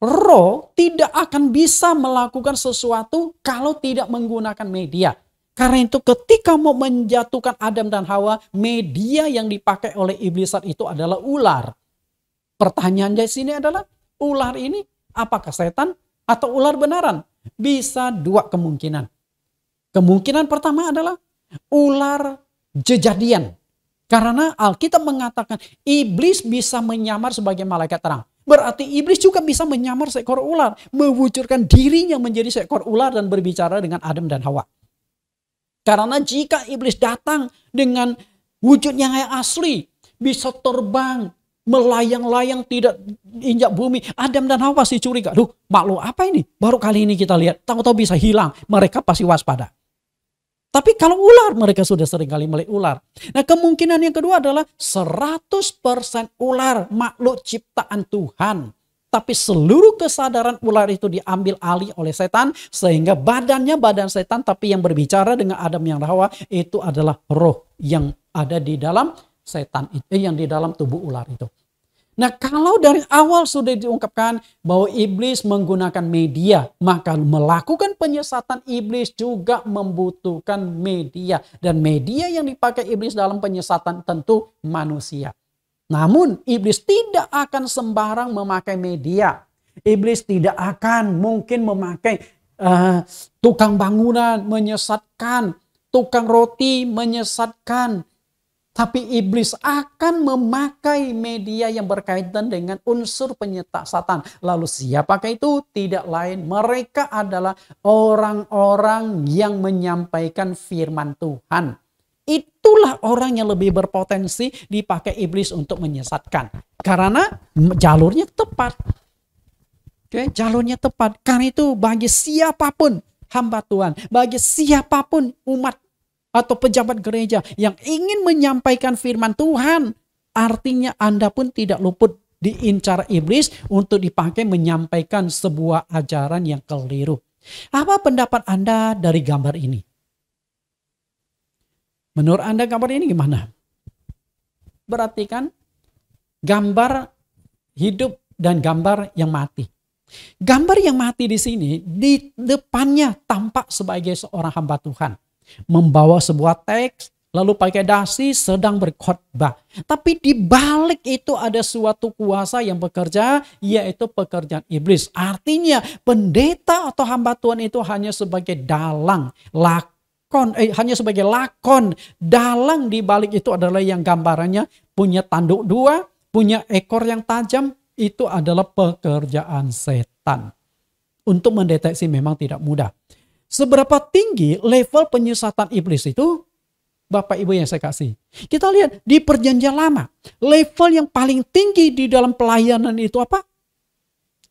Roh tidak akan bisa melakukan sesuatu kalau tidak menggunakan media. Karena itu ketika mau menjatuhkan Adam dan Hawa, media yang dipakai oleh iblis saat itu adalah ular. Pertanyaan di sini adalah, ular ini apakah setan atau ular benaran? Bisa dua kemungkinan. Kemungkinan pertama adalah ular jejadian. Karena Alkitab mengatakan iblis bisa menyamar sebagai malaikat terang. Berarti iblis juga bisa menyamar seekor ular. Mewujudkan dirinya menjadi seekor ular dan berbicara dengan Adam dan Hawa. Karena jika iblis datang dengan wujudnya yang asli. Bisa terbang, melayang-layang tidak injak bumi. Adam dan Hawa pasti curiga. Duh, makhluk apa ini? Baru kali ini kita lihat. Tahu-tahu bisa hilang. Mereka pasti waspada. Tapi kalau ular, mereka sudah sering kali melihat ular. Nah kemungkinan yang kedua adalah 100% ular makhluk ciptaan Tuhan. Tapi seluruh kesadaran ular itu diambil alih oleh setan. Sehingga badannya badan setan. Tapi yang berbicara dengan Adam yang Hawa itu adalah roh yang ada di dalam setan itu eh, yang di dalam tubuh ular itu. Nah kalau dari awal sudah diungkapkan bahwa iblis menggunakan media, maka melakukan penyesatan iblis juga membutuhkan media. Dan media yang dipakai iblis dalam penyesatan tentu manusia. Namun iblis tidak akan sembarang memakai media. Iblis tidak akan mungkin memakai uh, tukang bangunan menyesatkan, tukang roti menyesatkan, tapi iblis akan memakai media yang berkaitan dengan unsur penyetak setan. Lalu siapakah itu? Tidak lain mereka adalah orang-orang yang menyampaikan firman Tuhan. Itulah orang yang lebih berpotensi dipakai iblis untuk menyesatkan. Karena jalurnya tepat. Oke, jalurnya tepat. Karena itu bagi siapapun hamba Tuhan, bagi siapapun umat atau pejabat gereja yang ingin menyampaikan firman Tuhan, artinya Anda pun tidak luput diincar iblis untuk dipakai menyampaikan sebuah ajaran yang keliru. Apa pendapat Anda dari gambar ini? Menurut Anda gambar ini gimana? Berarti kan gambar hidup dan gambar yang mati. Gambar yang mati di sini di depannya tampak sebagai seorang hamba Tuhan membawa sebuah teks, lalu pakai dasi sedang berkhotbah. Tapi di balik itu ada suatu kuasa yang bekerja, yaitu pekerjaan iblis. Artinya pendeta atau hamba Tuhan itu hanya sebagai dalang, lakon, eh, hanya sebagai lakon. Dalang di balik itu adalah yang gambarannya punya tanduk dua, punya ekor yang tajam. Itu adalah pekerjaan setan. Untuk mendeteksi memang tidak mudah seberapa tinggi level penyesatan iblis itu Bapak Ibu yang saya kasih. Kita lihat di perjanjian lama, level yang paling tinggi di dalam pelayanan itu apa?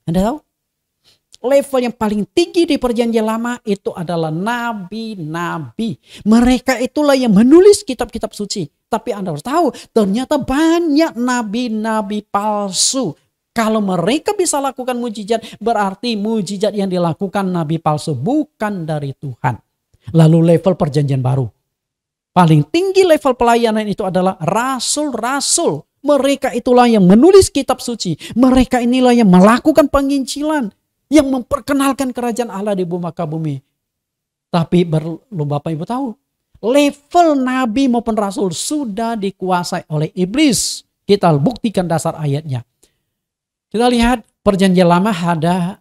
Anda tahu? Level yang paling tinggi di perjanjian lama itu adalah nabi-nabi. Mereka itulah yang menulis kitab-kitab suci. Tapi Anda harus tahu, ternyata banyak nabi-nabi palsu kalau mereka bisa lakukan mujizat, berarti mujizat yang dilakukan nabi palsu bukan dari Tuhan. Lalu level perjanjian baru. Paling tinggi level pelayanan itu adalah rasul-rasul. Mereka itulah yang menulis kitab suci. Mereka inilah yang melakukan penginjilan. Yang memperkenalkan kerajaan Allah di bumi bumi. Tapi perlu Bapak Ibu tahu, level nabi maupun rasul sudah dikuasai oleh iblis. Kita buktikan dasar ayatnya. Kita lihat perjanjian lama ada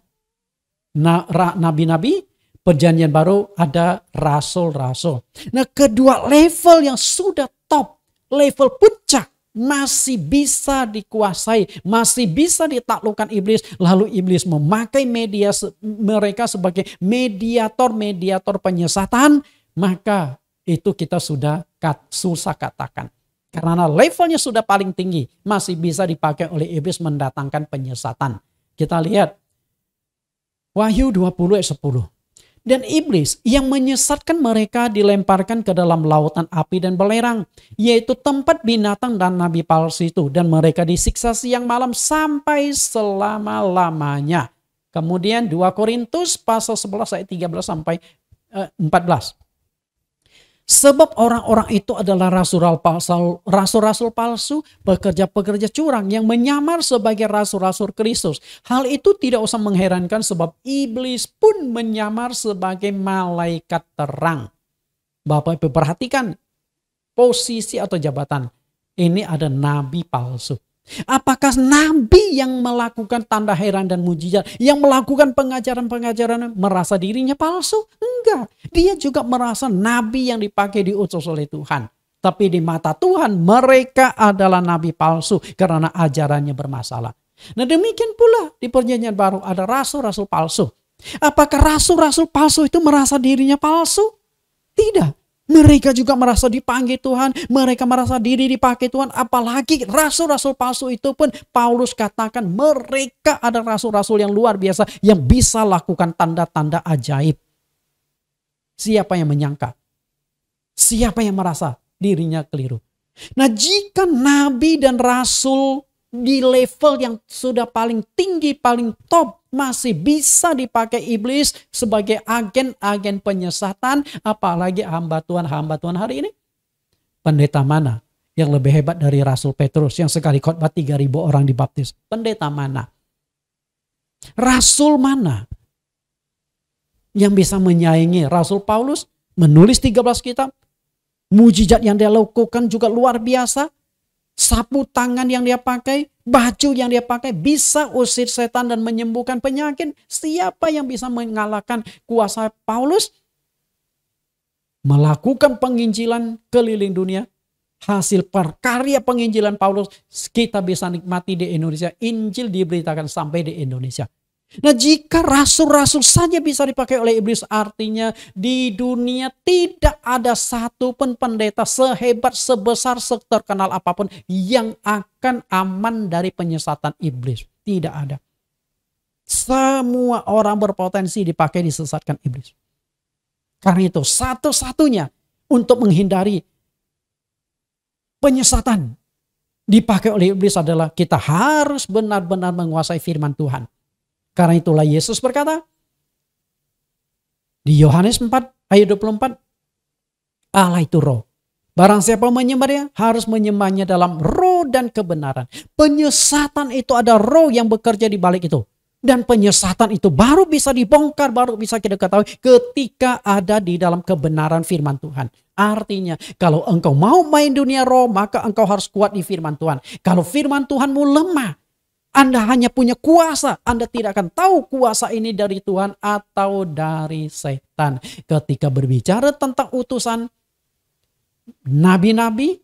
nabi-nabi, perjanjian baru ada rasul-rasul. Nah kedua level yang sudah top, level puncak masih bisa dikuasai, masih bisa ditaklukkan iblis. Lalu iblis memakai media mereka sebagai mediator-mediator penyesatan, maka itu kita sudah kat, susah katakan. Karena levelnya sudah paling tinggi, masih bisa dipakai oleh iblis mendatangkan penyesatan. Kita lihat Wahyu 20 ayat 10. Dan iblis yang menyesatkan mereka dilemparkan ke dalam lautan api dan belerang, yaitu tempat binatang dan nabi palsu itu. Dan mereka disiksa siang malam sampai selama-lamanya. Kemudian 2 Korintus pasal 11 ayat 13 sampai 14. Eh, Sebab orang-orang itu adalah rasul-rasul palsu, palsu, pekerja-pekerja curang yang menyamar sebagai rasul-rasul Kristus. Hal itu tidak usah mengherankan sebab iblis pun menyamar sebagai malaikat terang. Bapak Ibu perhatikan posisi atau jabatan. Ini ada nabi palsu. Apakah nabi yang melakukan tanda heran dan mujizat, yang melakukan pengajaran-pengajaran merasa dirinya palsu? Enggak. Dia juga merasa nabi yang dipakai diutus oleh Tuhan. Tapi di mata Tuhan mereka adalah nabi palsu karena ajarannya bermasalah. Nah demikian pula di perjanjian baru ada rasul-rasul palsu. Apakah rasul-rasul palsu itu merasa dirinya palsu? Tidak. Mereka juga merasa dipanggil Tuhan, mereka merasa diri dipakai Tuhan, apalagi rasul-rasul palsu itu pun Paulus katakan mereka ada rasul-rasul yang luar biasa yang bisa lakukan tanda-tanda ajaib. Siapa yang menyangka? Siapa yang merasa dirinya keliru? Nah, jika nabi dan rasul di level yang sudah paling tinggi, paling top masih bisa dipakai iblis sebagai agen-agen penyesatan apalagi hamba Tuhan hamba Tuhan hari ini pendeta mana yang lebih hebat dari Rasul Petrus yang sekali khotbah 3000 orang dibaptis pendeta mana rasul mana yang bisa menyaingi Rasul Paulus menulis 13 kitab mujizat yang dia lakukan juga luar biasa sapu tangan yang dia pakai, baju yang dia pakai bisa usir setan dan menyembuhkan penyakit. Siapa yang bisa mengalahkan kuasa Paulus? Melakukan penginjilan keliling dunia, hasil perkarya penginjilan Paulus kita bisa nikmati di Indonesia. Injil diberitakan sampai di Indonesia. Nah jika rasul-rasul saja bisa dipakai oleh iblis artinya di dunia tidak ada satu pun pendeta sehebat, sebesar, seterkenal apapun yang akan aman dari penyesatan iblis. Tidak ada. Semua orang berpotensi dipakai disesatkan iblis. Karena itu satu-satunya untuk menghindari penyesatan dipakai oleh iblis adalah kita harus benar-benar menguasai firman Tuhan karena itulah Yesus berkata di Yohanes 4 ayat 24, Allah itu roh. Barang siapa menyembah dia harus menyembahnya dalam roh dan kebenaran. Penyesatan itu ada roh yang bekerja di balik itu. Dan penyesatan itu baru bisa dibongkar, baru bisa kita ketahui ketika ada di dalam kebenaran firman Tuhan. Artinya kalau engkau mau main dunia roh maka engkau harus kuat di firman Tuhan. Kalau firman Tuhanmu lemah anda hanya punya kuasa. Anda tidak akan tahu kuasa ini dari Tuhan atau dari setan. Ketika berbicara tentang utusan nabi-nabi,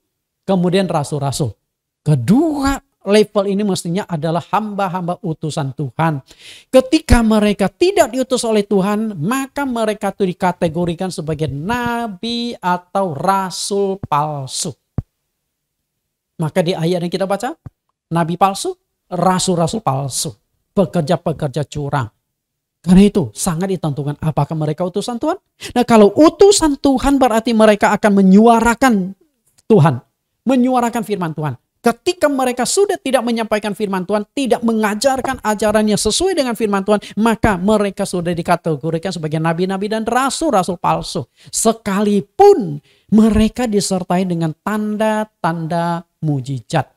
kemudian rasul-rasul. Kedua level ini mestinya adalah hamba-hamba utusan Tuhan. Ketika mereka tidak diutus oleh Tuhan, maka mereka itu dikategorikan sebagai nabi atau rasul palsu. Maka di ayat yang kita baca, nabi palsu rasul-rasul palsu, pekerja-pekerja curang. Karena itu sangat ditentukan apakah mereka utusan Tuhan. Nah kalau utusan Tuhan berarti mereka akan menyuarakan Tuhan. Menyuarakan firman Tuhan. Ketika mereka sudah tidak menyampaikan firman Tuhan, tidak mengajarkan ajarannya sesuai dengan firman Tuhan, maka mereka sudah dikategorikan sebagai nabi-nabi dan rasul-rasul palsu. Sekalipun mereka disertai dengan tanda-tanda mujizat.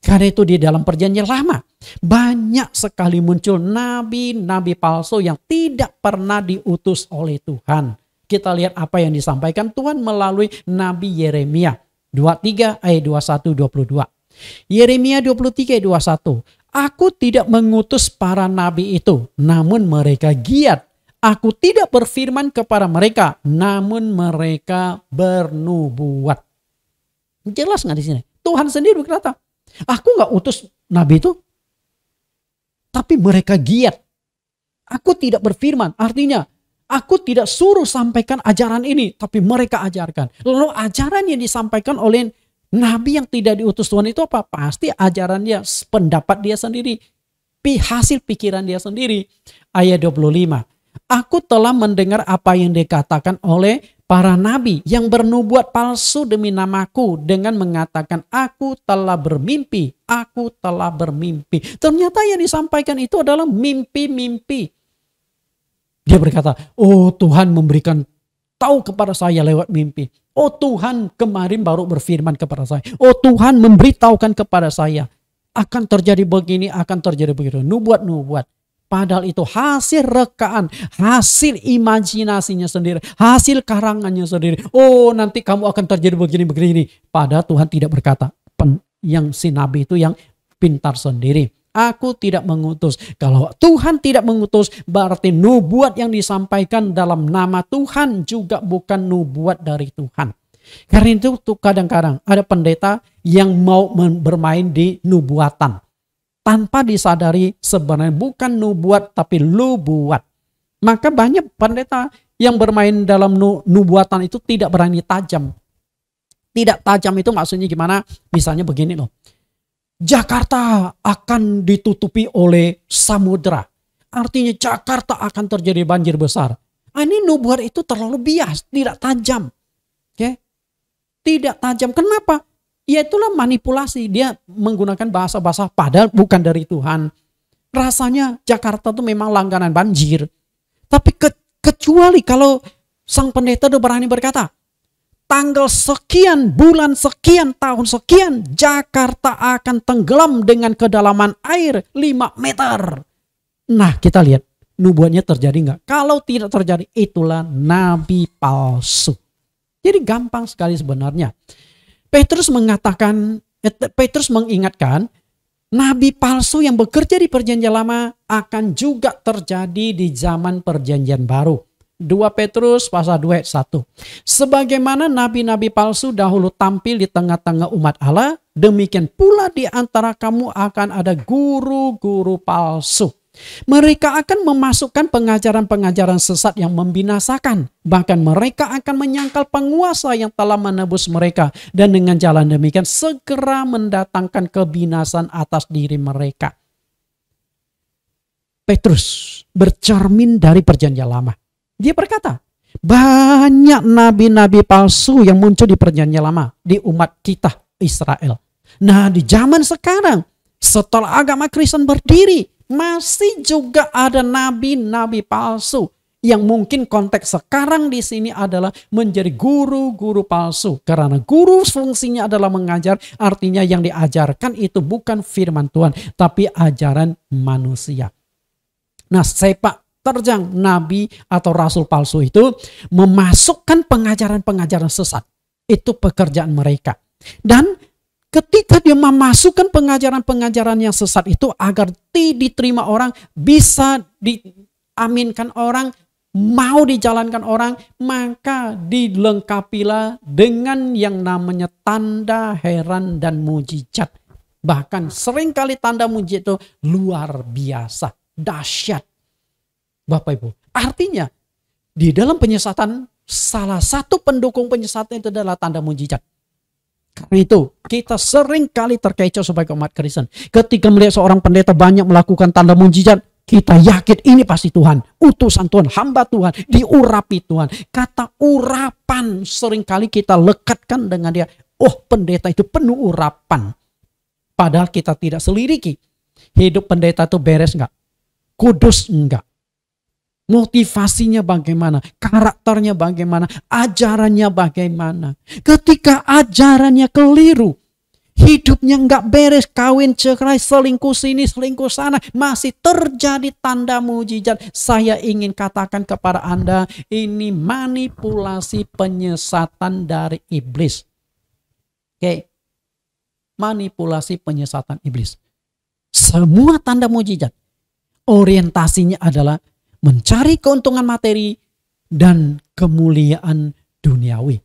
Karena itu di dalam perjanjian lama banyak sekali muncul nabi-nabi palsu yang tidak pernah diutus oleh Tuhan. Kita lihat apa yang disampaikan Tuhan melalui nabi Yeremia 23 ayat 21 22. Yeremia 23 ayat 21. Aku tidak mengutus para nabi itu, namun mereka giat. Aku tidak berfirman kepada mereka, namun mereka bernubuat. Jelas nggak di sini? Tuhan sendiri berkata, Aku nggak utus nabi itu. Tapi mereka giat. Aku tidak berfirman. Artinya aku tidak suruh sampaikan ajaran ini. Tapi mereka ajarkan. Lalu ajaran yang disampaikan oleh nabi yang tidak diutus Tuhan itu apa? Pasti ajaran ajarannya pendapat dia sendiri. Hasil pikiran dia sendiri. Ayat 25. Aku telah mendengar apa yang dikatakan oleh para nabi yang bernubuat palsu demi namaku dengan mengatakan aku telah bermimpi, aku telah bermimpi. Ternyata yang disampaikan itu adalah mimpi-mimpi. Dia berkata, oh Tuhan memberikan tahu kepada saya lewat mimpi. Oh Tuhan kemarin baru berfirman kepada saya. Oh Tuhan memberitahukan kepada saya. Akan terjadi begini, akan terjadi begitu. Nubuat-nubuat. Padahal itu hasil rekaan, hasil imajinasinya sendiri, hasil karangannya sendiri. Oh nanti kamu akan terjadi begini-begini. Padahal Tuhan tidak berkata. Pen, yang si nabi itu yang pintar sendiri. Aku tidak mengutus. Kalau Tuhan tidak mengutus, berarti nubuat yang disampaikan dalam nama Tuhan juga bukan nubuat dari Tuhan. Karena itu kadang-kadang ada pendeta yang mau bermain di nubuatan tanpa disadari sebenarnya bukan nubuat tapi buat Maka banyak pendeta yang bermain dalam nu, nubuatan itu tidak berani tajam. Tidak tajam itu maksudnya gimana? Misalnya begini loh. Jakarta akan ditutupi oleh samudra. Artinya Jakarta akan terjadi banjir besar. Ah, ini nubuat itu terlalu bias, tidak tajam. Oke. Ya. Okay? Tidak tajam. Kenapa? Ya itulah manipulasi. Dia menggunakan bahasa-bahasa padahal bukan dari Tuhan. Rasanya Jakarta tuh memang langganan banjir. Tapi ke, kecuali kalau sang pendeta udah berani berkata, tanggal sekian, bulan sekian, tahun sekian, Jakarta akan tenggelam dengan kedalaman air 5 meter. Nah kita lihat nubuannya terjadi nggak? Kalau tidak terjadi itulah nabi palsu. Jadi gampang sekali sebenarnya. Petrus mengatakan, eh, Petrus mengingatkan, nabi palsu yang bekerja di perjanjian lama akan juga terjadi di zaman perjanjian baru. 2 Petrus pasal 2 ayat 1. Sebagaimana nabi-nabi palsu dahulu tampil di tengah-tengah umat Allah, demikian pula di antara kamu akan ada guru-guru palsu mereka akan memasukkan pengajaran-pengajaran sesat yang membinasakan. Bahkan mereka akan menyangkal penguasa yang telah menebus mereka. Dan dengan jalan demikian segera mendatangkan kebinasan atas diri mereka. Petrus bercermin dari perjanjian lama. Dia berkata, banyak nabi-nabi palsu yang muncul di perjanjian lama di umat kita Israel. Nah di zaman sekarang setelah agama Kristen berdiri masih juga ada nabi-nabi palsu yang mungkin konteks sekarang di sini adalah menjadi guru-guru palsu karena guru fungsinya adalah mengajar artinya yang diajarkan itu bukan firman Tuhan tapi ajaran manusia. Nah, sepak terjang nabi atau rasul palsu itu memasukkan pengajaran-pengajaran sesat. Itu pekerjaan mereka. Dan ketika dia memasukkan pengajaran-pengajaran yang sesat itu agar ti diterima orang, bisa diaminkan orang, mau dijalankan orang, maka dilengkapilah dengan yang namanya tanda heran dan mujizat. Bahkan seringkali tanda mujizat itu luar biasa, dahsyat. Bapak Ibu, artinya di dalam penyesatan salah satu pendukung penyesatan itu adalah tanda mujizat itu kita sering kali terkecoh sebagai umat Kristen. Ketika melihat seorang pendeta banyak melakukan tanda mujizat, kita yakin ini pasti Tuhan, utusan Tuhan, hamba Tuhan, diurapi Tuhan. Kata urapan sering kali kita lekatkan dengan dia. Oh pendeta itu penuh urapan. Padahal kita tidak seliriki. Hidup pendeta itu beres enggak? Kudus enggak? motivasinya bagaimana, karakternya bagaimana, ajarannya bagaimana. Ketika ajarannya keliru, hidupnya nggak beres, kawin cerai, selingkuh sini, selingkuh sana, masih terjadi tanda mujizat. Saya ingin katakan kepada Anda, ini manipulasi penyesatan dari iblis. Oke, okay. manipulasi penyesatan iblis. Semua tanda mujizat orientasinya adalah mencari keuntungan materi dan kemuliaan duniawi.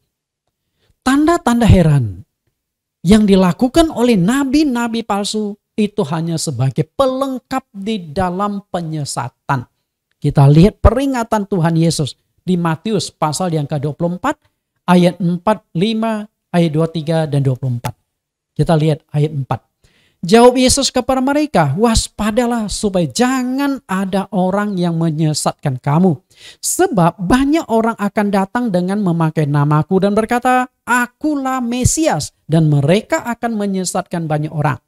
Tanda-tanda heran yang dilakukan oleh nabi-nabi palsu itu hanya sebagai pelengkap di dalam penyesatan. Kita lihat peringatan Tuhan Yesus di Matius pasal yang ke-24 ayat 4, 5, ayat 23 dan 24. Kita lihat ayat 4. Jawab Yesus kepada mereka, waspadalah supaya jangan ada orang yang menyesatkan kamu. Sebab banyak orang akan datang dengan memakai namaku dan berkata, akulah Mesias. Dan mereka akan menyesatkan banyak orang.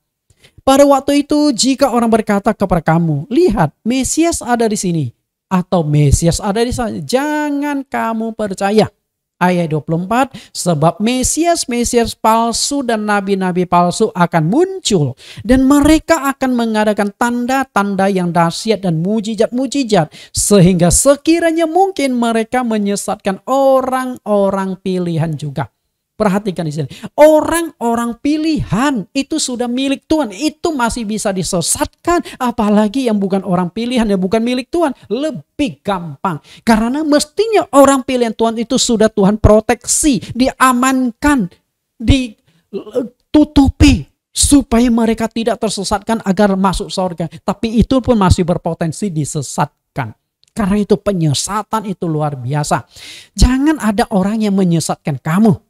Pada waktu itu jika orang berkata kepada kamu, lihat Mesias ada di sini. Atau Mesias ada di sana. Jangan kamu percaya ayat 24 sebab mesias-mesias palsu dan nabi-nabi palsu akan muncul dan mereka akan mengadakan tanda-tanda yang dahsyat dan mujizat-mujizat sehingga sekiranya mungkin mereka menyesatkan orang-orang pilihan juga. Perhatikan di sini. Orang-orang pilihan itu sudah milik Tuhan. Itu masih bisa disesatkan. Apalagi yang bukan orang pilihan, yang bukan milik Tuhan. Lebih gampang. Karena mestinya orang pilihan Tuhan itu sudah Tuhan proteksi. Diamankan. Ditutupi. Supaya mereka tidak tersesatkan agar masuk surga. Tapi itu pun masih berpotensi disesatkan. Karena itu penyesatan itu luar biasa. Jangan ada orang yang menyesatkan kamu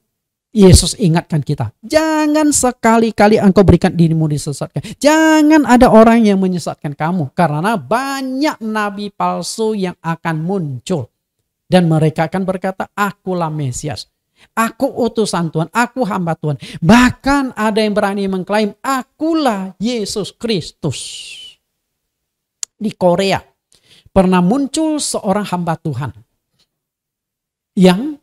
Yesus ingatkan kita, jangan sekali-kali engkau berikan dirimu disesatkan. Jangan ada orang yang menyesatkan kamu karena banyak nabi palsu yang akan muncul dan mereka akan berkata, "Akulah Mesias." Aku utusan Tuhan, aku hamba Tuhan. Bahkan ada yang berani mengklaim, akulah Yesus Kristus. Di Korea pernah muncul seorang hamba Tuhan yang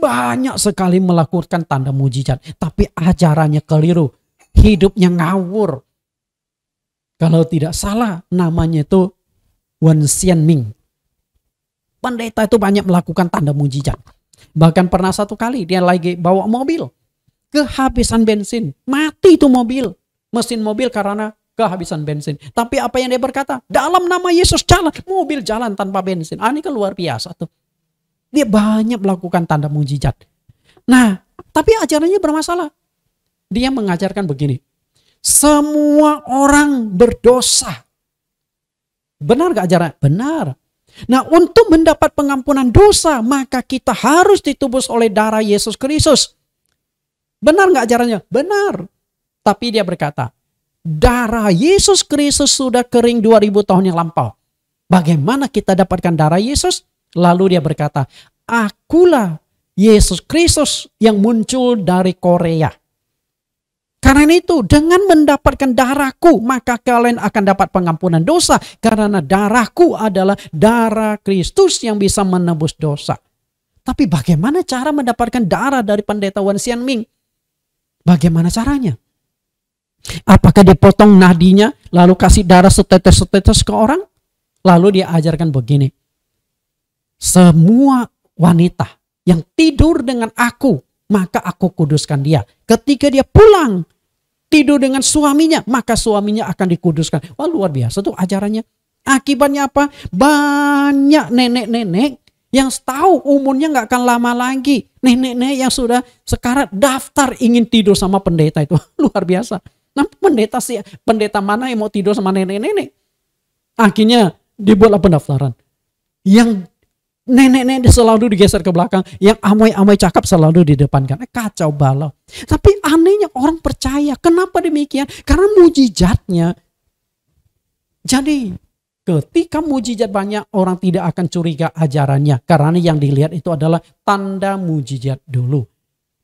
banyak sekali melakukan tanda mujizat, tapi ajarannya keliru, hidupnya ngawur. Kalau tidak salah namanya itu Wan Xianming Pendeta itu banyak melakukan tanda mujizat. Bahkan pernah satu kali dia lagi bawa mobil kehabisan bensin, mati itu mobil, mesin mobil karena kehabisan bensin. Tapi apa yang dia berkata? Dalam nama Yesus jalan, mobil jalan tanpa bensin. Ah, ini kan luar biasa tuh. Dia banyak melakukan tanda mujizat. Nah, tapi ajarannya bermasalah. Dia mengajarkan begini. Semua orang berdosa. Benar gak ajaran? Benar. Nah untuk mendapat pengampunan dosa maka kita harus ditubus oleh darah Yesus Kristus. Benar gak ajarannya? Benar. Tapi dia berkata, darah Yesus Kristus sudah kering 2000 tahun yang lampau. Bagaimana kita dapatkan darah Yesus? Lalu dia berkata, akulah Yesus Kristus yang muncul dari Korea. Karena itu dengan mendapatkan darahku maka kalian akan dapat pengampunan dosa. Karena darahku adalah darah Kristus yang bisa menebus dosa. Tapi bagaimana cara mendapatkan darah dari pendeta Wan Xian Ming? Bagaimana caranya? Apakah dipotong nadinya lalu kasih darah setetes-setetes ke orang? Lalu dia ajarkan begini semua wanita yang tidur dengan aku, maka aku kuduskan dia. Ketika dia pulang tidur dengan suaminya, maka suaminya akan dikuduskan. Wah luar biasa tuh ajarannya. Akibatnya apa? Banyak nenek-nenek yang tahu umurnya nggak akan lama lagi. Nenek-nenek yang sudah sekarang daftar ingin tidur sama pendeta itu. luar biasa. Nah pendeta sih, pendeta mana yang mau tidur sama nenek-nenek? Akhirnya dibuatlah pendaftaran. Yang Nenek-nenek selalu digeser ke belakang. Yang amoy-amoy cakap selalu di depan kan. Eh, kacau balau. Tapi anehnya orang percaya. Kenapa demikian? Karena mujizatnya. Jadi ketika mujizat banyak orang tidak akan curiga ajarannya. Karena yang dilihat itu adalah tanda mujizat dulu.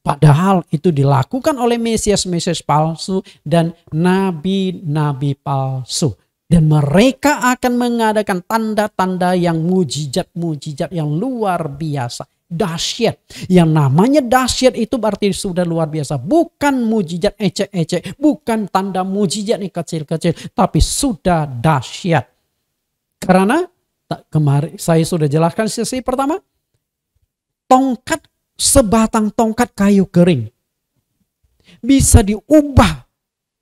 Padahal itu dilakukan oleh Mesias-Mesias palsu dan nabi-nabi palsu dan mereka akan mengadakan tanda-tanda yang mujizat-mujizat yang luar biasa dahsyat. Yang namanya dahsyat itu berarti sudah luar biasa. Bukan mujizat ecek-ecek, bukan tanda mujizat yang kecil-kecil, tapi sudah dahsyat. Karena kemarin saya sudah jelaskan sesi pertama, tongkat sebatang tongkat kayu kering bisa diubah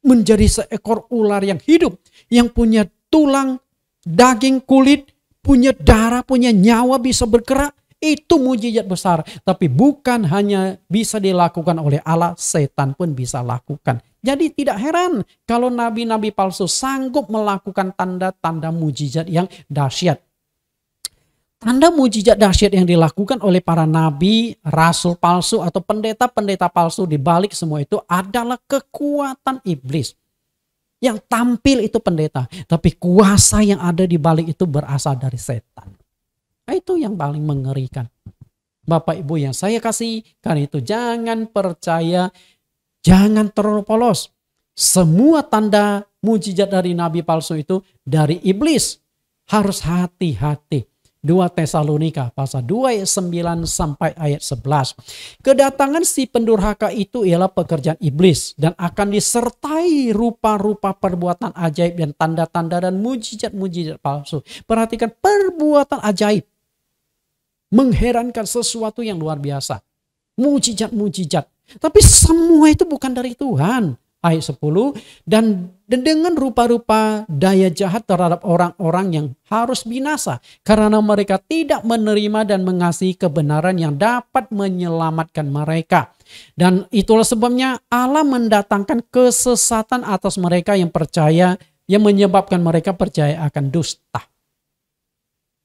menjadi seekor ular yang hidup yang punya tulang, daging, kulit, punya darah, punya nyawa bisa bergerak. Itu mujizat besar. Tapi bukan hanya bisa dilakukan oleh Allah, setan pun bisa lakukan. Jadi tidak heran kalau nabi-nabi palsu sanggup melakukan tanda-tanda mujizat yang dahsyat. Tanda mujizat dahsyat yang dilakukan oleh para nabi, rasul palsu atau pendeta-pendeta palsu di balik semua itu adalah kekuatan iblis. Yang tampil itu pendeta. Tapi kuasa yang ada di balik itu berasal dari setan. Nah, itu yang paling mengerikan. Bapak Ibu yang saya kasih, karena itu jangan percaya, jangan terlalu polos. Semua tanda mujizat dari nabi palsu itu dari iblis. Harus hati-hati. 2 Tesalonika pasal 2 ayat 9 sampai ayat 11. Kedatangan si pendurhaka itu ialah pekerjaan iblis dan akan disertai rupa-rupa perbuatan ajaib dan tanda-tanda dan mujizat-mujizat palsu. Perhatikan perbuatan ajaib. Mengherankan sesuatu yang luar biasa. Mujizat-mujizat. Tapi semua itu bukan dari Tuhan ayat 10 dan dengan rupa-rupa daya jahat terhadap orang-orang yang harus binasa karena mereka tidak menerima dan mengasihi kebenaran yang dapat menyelamatkan mereka. Dan itulah sebabnya Allah mendatangkan kesesatan atas mereka yang percaya yang menyebabkan mereka percaya akan dusta.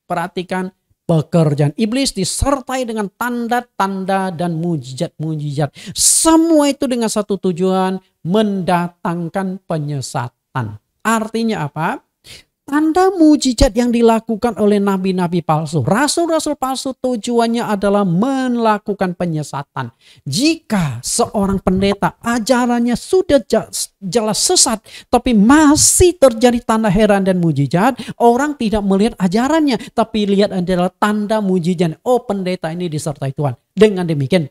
Perhatikan pekerjaan iblis disertai dengan tanda-tanda dan mujizat-mujizat. Semua itu dengan satu tujuan mendatangkan penyesatan. Artinya apa? Tanda mujizat yang dilakukan oleh nabi-nabi palsu, rasul-rasul palsu tujuannya adalah melakukan penyesatan. Jika seorang pendeta ajarannya sudah jelas sesat, tapi masih terjadi tanda heran dan mujizat, orang tidak melihat ajarannya, tapi lihat adalah tanda mujizat. Oh pendeta ini disertai Tuhan. Dengan demikian,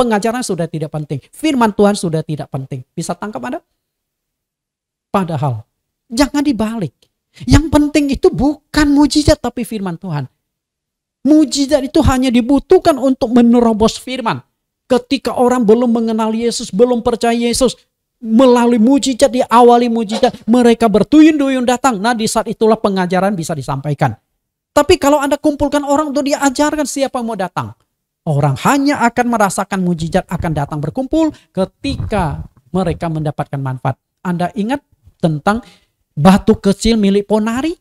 pengajaran sudah tidak penting. Firman Tuhan sudah tidak penting. Bisa tangkap Anda? Padahal, jangan dibalik yang penting itu bukan mujizat tapi firman Tuhan. Mujizat itu hanya dibutuhkan untuk menerobos firman. Ketika orang belum mengenal Yesus, belum percaya Yesus, melalui mujizat diawali mujizat, mereka bertuyun-duyun datang. Nah, di saat itulah pengajaran bisa disampaikan. Tapi kalau Anda kumpulkan orang untuk diajarkan siapa yang mau datang. Orang hanya akan merasakan mujizat akan datang berkumpul ketika mereka mendapatkan manfaat. Anda ingat tentang batu kecil milik ponari.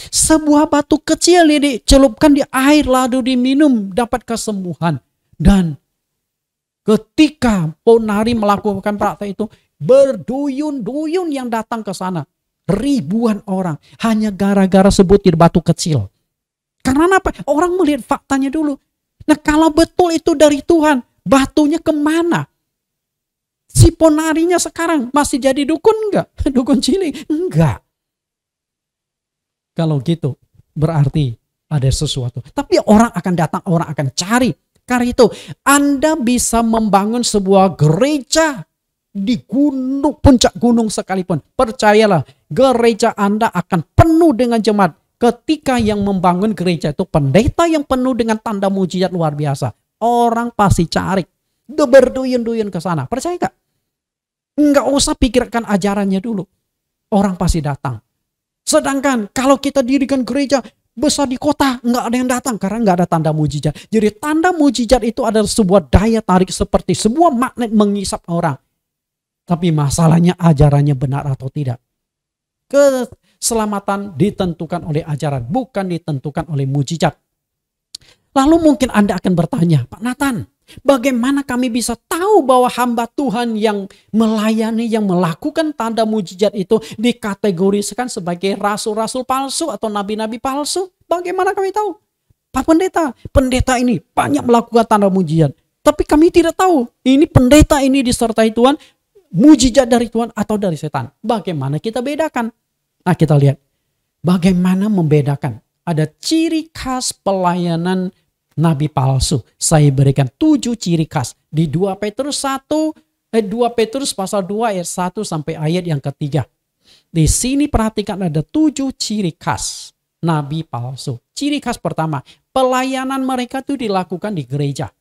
Sebuah batu kecil ini dicelupkan di air lalu diminum dapat kesembuhan. Dan ketika ponari melakukan praktek itu berduyun-duyun yang datang ke sana. Ribuan orang hanya gara-gara sebutir batu kecil. Karena apa? Orang melihat faktanya dulu. Nah kalau betul itu dari Tuhan, batunya kemana? Si ponarinya sekarang masih jadi dukun enggak? Dukun cilik? Enggak. Kalau gitu berarti ada sesuatu. Tapi orang akan datang, orang akan cari. Karena itu Anda bisa membangun sebuah gereja di gunung puncak gunung sekalipun. Percayalah, gereja Anda akan penuh dengan jemaat ketika yang membangun gereja itu pendeta yang penuh dengan tanda mujizat luar biasa. Orang pasti cari, berduyun-duyun ke sana. Percaya gak? Nggak usah pikirkan ajarannya dulu. Orang pasti datang. Sedangkan kalau kita dirikan gereja besar di kota, nggak ada yang datang karena nggak ada tanda mujizat. Jadi tanda mujizat itu adalah sebuah daya tarik seperti sebuah magnet mengisap orang. Tapi masalahnya ajarannya benar atau tidak. Keselamatan ditentukan oleh ajaran, bukan ditentukan oleh mujizat. Lalu mungkin Anda akan bertanya, Pak Nathan, Bagaimana kami bisa tahu bahwa hamba Tuhan yang melayani, yang melakukan tanda mujizat itu dikategorisikan sebagai rasul-rasul palsu atau nabi-nabi palsu? Bagaimana kami tahu? Pak pendeta, pendeta ini banyak melakukan tanda mujizat. Tapi kami tidak tahu ini pendeta ini disertai Tuhan, mujizat dari Tuhan atau dari setan. Bagaimana kita bedakan? Nah kita lihat. Bagaimana membedakan? Ada ciri khas pelayanan nabi palsu. Saya berikan tujuh ciri khas di 2 Petrus 1 eh 2 Petrus pasal 2 ayat 1 sampai ayat yang ketiga. Di sini perhatikan ada tujuh ciri khas nabi palsu. Ciri khas pertama, pelayanan mereka itu dilakukan di gereja.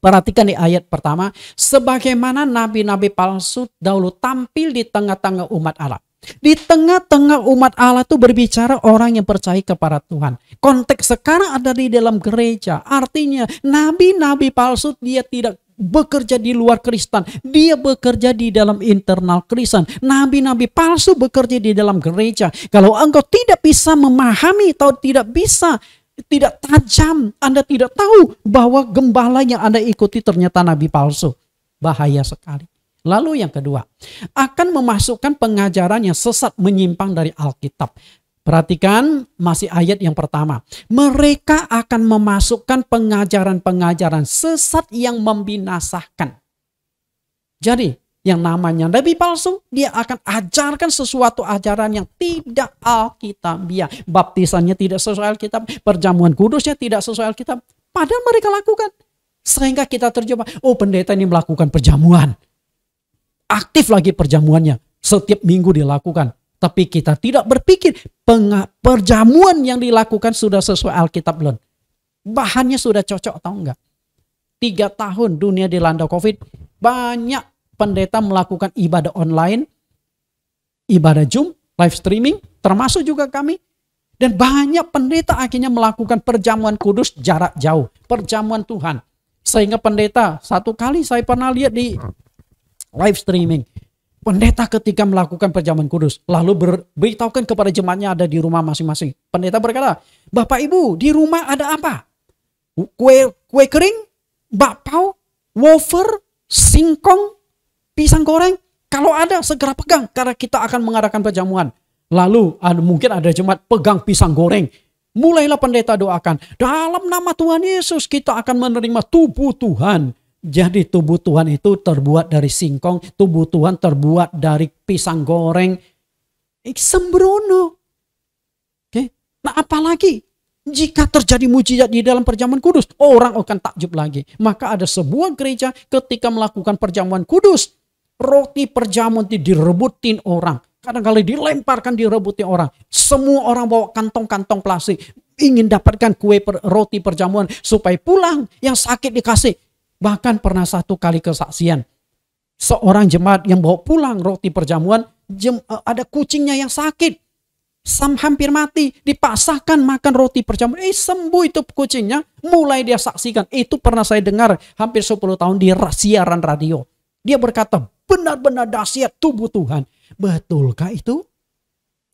Perhatikan di ayat pertama, sebagaimana nabi-nabi palsu dahulu tampil di tengah-tengah umat Allah. Di tengah-tengah umat Allah itu berbicara orang yang percaya kepada Tuhan. Konteks sekarang ada di dalam gereja. Artinya nabi-nabi palsu dia tidak bekerja di luar Kristen. Dia bekerja di dalam internal Kristen. Nabi-nabi palsu bekerja di dalam gereja. Kalau engkau tidak bisa memahami atau tidak bisa tidak tajam, Anda tidak tahu bahwa gembala yang Anda ikuti ternyata nabi palsu. Bahaya sekali. Lalu yang kedua, akan memasukkan pengajaran yang sesat menyimpang dari Alkitab. Perhatikan masih ayat yang pertama. Mereka akan memasukkan pengajaran-pengajaran sesat yang membinasakan. Jadi yang namanya nabi palsu, dia akan ajarkan sesuatu ajaran yang tidak Alkitabiah. Baptisannya tidak sesuai Alkitab, perjamuan kudusnya tidak sesuai Alkitab. Padahal mereka lakukan. Sehingga kita terjebak, oh pendeta ini melakukan perjamuan aktif lagi perjamuannya. Setiap minggu dilakukan. Tapi kita tidak berpikir perjamuan yang dilakukan sudah sesuai Alkitab belum. Bahannya sudah cocok atau enggak. Tiga tahun dunia dilanda COVID, banyak pendeta melakukan ibadah online, ibadah Zoom, live streaming, termasuk juga kami. Dan banyak pendeta akhirnya melakukan perjamuan kudus jarak jauh, perjamuan Tuhan. Sehingga pendeta, satu kali saya pernah lihat di live streaming. Pendeta ketika melakukan perjamuan kudus, lalu beritahukan kepada jemaatnya ada di rumah masing-masing. Pendeta berkata, Bapak Ibu, di rumah ada apa? Kue, kue kering, bakpao, wafer, singkong, pisang goreng. Kalau ada, segera pegang karena kita akan mengadakan perjamuan. Lalu mungkin ada jemaat pegang pisang goreng, Mulailah pendeta doakan. Dalam nama Tuhan Yesus kita akan menerima tubuh Tuhan. Jadi tubuh Tuhan itu terbuat dari singkong, tubuh Tuhan terbuat dari pisang goreng. Eh, sembrono. Oke. Nah apalagi jika terjadi mujizat di dalam perjamuan kudus, orang akan takjub lagi. Maka ada sebuah gereja ketika melakukan perjamuan kudus, roti perjamuan itu direbutin orang. Kadang kali dilemparkan direbutin orang. Semua orang bawa kantong-kantong plastik ingin dapatkan kue per, roti perjamuan supaya pulang yang sakit dikasih Bahkan pernah satu kali kesaksian, seorang jemaat yang bawa pulang roti perjamuan, jem, eh, ada kucingnya yang sakit. Sam hampir mati, dipaksakan makan roti perjamuan. Eh sembuh itu kucingnya, mulai dia saksikan. Itu pernah saya dengar hampir 10 tahun di siaran radio. Dia berkata, benar-benar dahsyat tubuh Tuhan. Betulkah itu?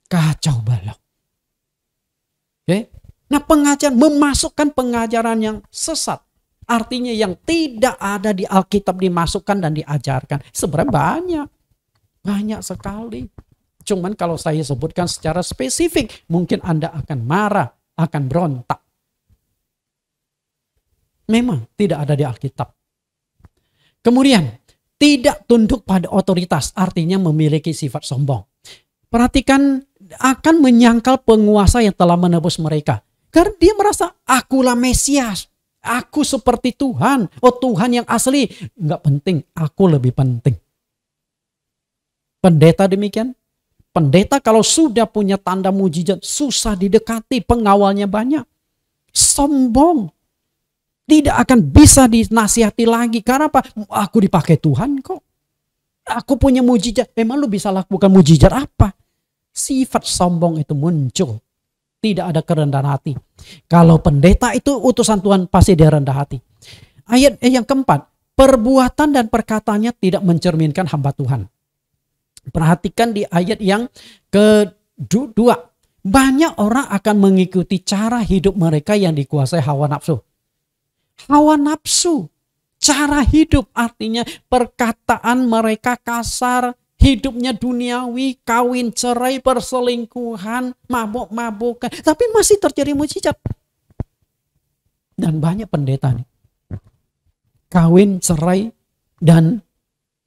Kacau balau. Okay. Eh, nah pengajaran, memasukkan pengajaran yang sesat Artinya yang tidak ada di Alkitab dimasukkan dan diajarkan. Sebenarnya banyak. Banyak sekali. Cuman kalau saya sebutkan secara spesifik, mungkin Anda akan marah, akan berontak. Memang tidak ada di Alkitab. Kemudian, tidak tunduk pada otoritas artinya memiliki sifat sombong. Perhatikan akan menyangkal penguasa yang telah menebus mereka. Karena dia merasa akulah Mesias. Aku seperti Tuhan. Oh Tuhan yang asli. Enggak penting. Aku lebih penting. Pendeta demikian. Pendeta kalau sudah punya tanda mujizat susah didekati. Pengawalnya banyak. Sombong. Tidak akan bisa dinasihati lagi. Karena apa? Aku dipakai Tuhan kok. Aku punya mujizat. Memang lu bisa lakukan mujizat apa? Sifat sombong itu muncul tidak ada kerendahan hati. Kalau pendeta itu utusan Tuhan pasti dia rendah hati. Ayat eh, yang keempat, perbuatan dan perkataannya tidak mencerminkan hamba Tuhan. Perhatikan di ayat yang kedua. Banyak orang akan mengikuti cara hidup mereka yang dikuasai hawa nafsu. Hawa nafsu, cara hidup artinya perkataan mereka kasar, hidupnya duniawi, kawin, cerai, perselingkuhan, mabuk-mabukan. Tapi masih terjadi mujizat. Dan banyak pendeta nih. Kawin, cerai, dan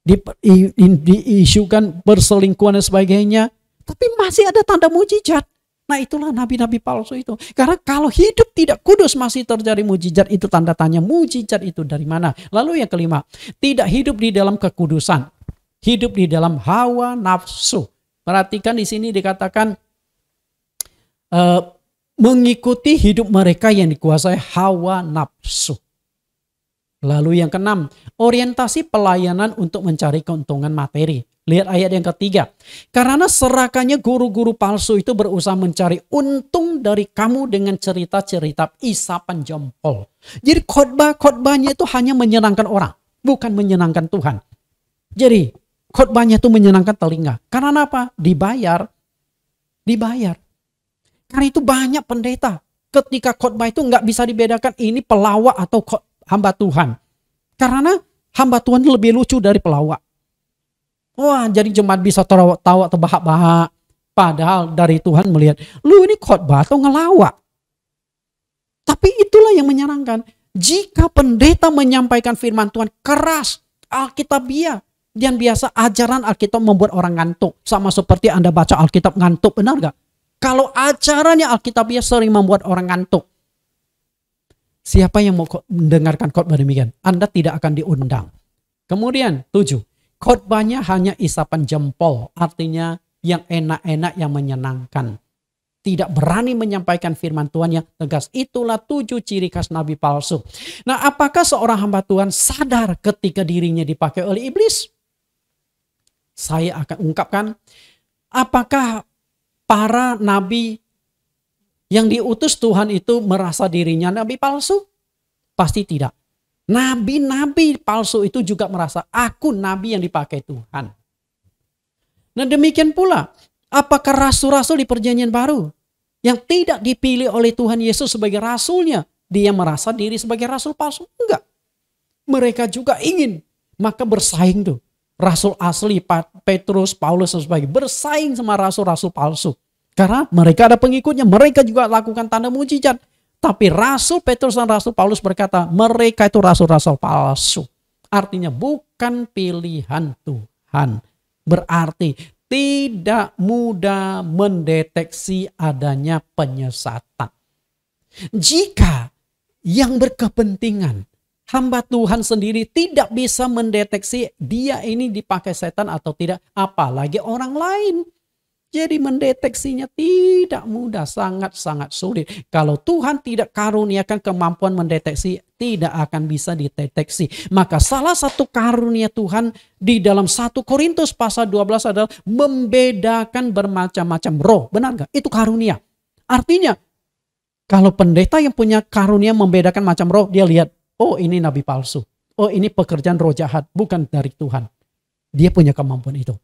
diisukan di, di perselingkuhan dan sebagainya. Tapi masih ada tanda mujizat. Nah itulah nabi-nabi palsu itu. Karena kalau hidup tidak kudus masih terjadi mujizat itu tanda tanya mujizat itu dari mana. Lalu yang kelima, tidak hidup di dalam kekudusan hidup di dalam hawa nafsu. Perhatikan di sini dikatakan uh, mengikuti hidup mereka yang dikuasai hawa nafsu. Lalu yang keenam, orientasi pelayanan untuk mencari keuntungan materi. Lihat ayat yang ketiga. Karena serakannya guru-guru palsu itu berusaha mencari untung dari kamu dengan cerita-cerita isapan jempol. Jadi khotbah-khotbahnya itu hanya menyenangkan orang, bukan menyenangkan Tuhan. Jadi khotbahnya itu menyenangkan telinga. Karena apa? Dibayar. Dibayar. Karena itu banyak pendeta. Ketika khotbah itu nggak bisa dibedakan ini pelawak atau hamba Tuhan. Karena hamba Tuhan lebih lucu dari pelawak. Wah, jadi jemaat bisa tawa, atau bahak bahak Padahal dari Tuhan melihat, lu ini khotbah atau ngelawak. Tapi itulah yang menyenangkan. Jika pendeta menyampaikan firman Tuhan keras, Alkitabiah, dan biasa ajaran Alkitab membuat orang ngantuk. Sama seperti Anda baca Alkitab ngantuk, benar gak? Kalau ajarannya Alkitab biasa sering membuat orang ngantuk. Siapa yang mau mendengarkan khotbah demikian? Anda tidak akan diundang. Kemudian tujuh, khotbahnya hanya isapan jempol. Artinya yang enak-enak, yang menyenangkan. Tidak berani menyampaikan firman Tuhan yang tegas. Itulah tujuh ciri khas nabi palsu. Nah apakah seorang hamba Tuhan sadar ketika dirinya dipakai oleh iblis? saya akan ungkapkan apakah para nabi yang diutus Tuhan itu merasa dirinya nabi palsu? Pasti tidak. Nabi-nabi palsu itu juga merasa aku nabi yang dipakai Tuhan. Nah demikian pula, apakah rasul-rasul di perjanjian baru yang tidak dipilih oleh Tuhan Yesus sebagai rasulnya, dia merasa diri sebagai rasul palsu? Enggak. Mereka juga ingin, maka bersaing tuh rasul asli Petrus, Paulus dan sebagainya bersaing sama rasul-rasul palsu. Karena mereka ada pengikutnya, mereka juga lakukan tanda mujizat. Tapi rasul Petrus dan rasul Paulus berkata, mereka itu rasul-rasul palsu. Artinya bukan pilihan Tuhan. Berarti tidak mudah mendeteksi adanya penyesatan. Jika yang berkepentingan hamba Tuhan sendiri tidak bisa mendeteksi dia ini dipakai setan atau tidak, apalagi orang lain. Jadi mendeteksinya tidak mudah, sangat-sangat sulit. Kalau Tuhan tidak karuniakan kemampuan mendeteksi, tidak akan bisa dideteksi. Maka salah satu karunia Tuhan di dalam 1 Korintus pasal 12 adalah membedakan bermacam-macam roh. Benar nggak? Itu karunia. Artinya, kalau pendeta yang punya karunia membedakan macam roh, dia lihat oh ini nabi palsu, oh ini pekerjaan roh jahat, bukan dari Tuhan. Dia punya kemampuan itu.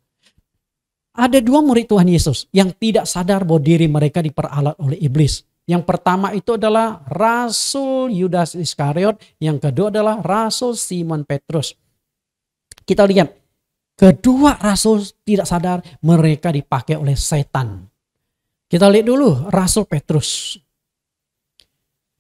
Ada dua murid Tuhan Yesus yang tidak sadar bahwa diri mereka diperalat oleh iblis. Yang pertama itu adalah Rasul Yudas Iskariot, yang kedua adalah Rasul Simon Petrus. Kita lihat, kedua rasul tidak sadar mereka dipakai oleh setan. Kita lihat dulu Rasul Petrus.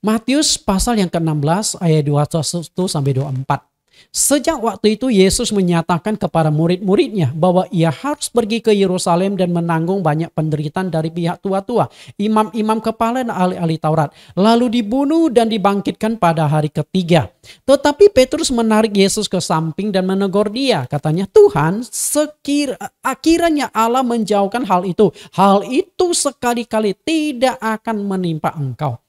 Matius pasal yang ke-16 ayat 21 sampai 24. Sejak waktu itu Yesus menyatakan kepada murid-muridnya bahwa ia harus pergi ke Yerusalem dan menanggung banyak penderitaan dari pihak tua-tua, imam-imam kepala dan ahli-ahli Taurat, lalu dibunuh dan dibangkitkan pada hari ketiga. Tetapi Petrus menarik Yesus ke samping dan menegur dia. Katanya, "Tuhan, sekir akhirnya Allah menjauhkan hal itu. Hal itu sekali-kali tidak akan menimpa engkau."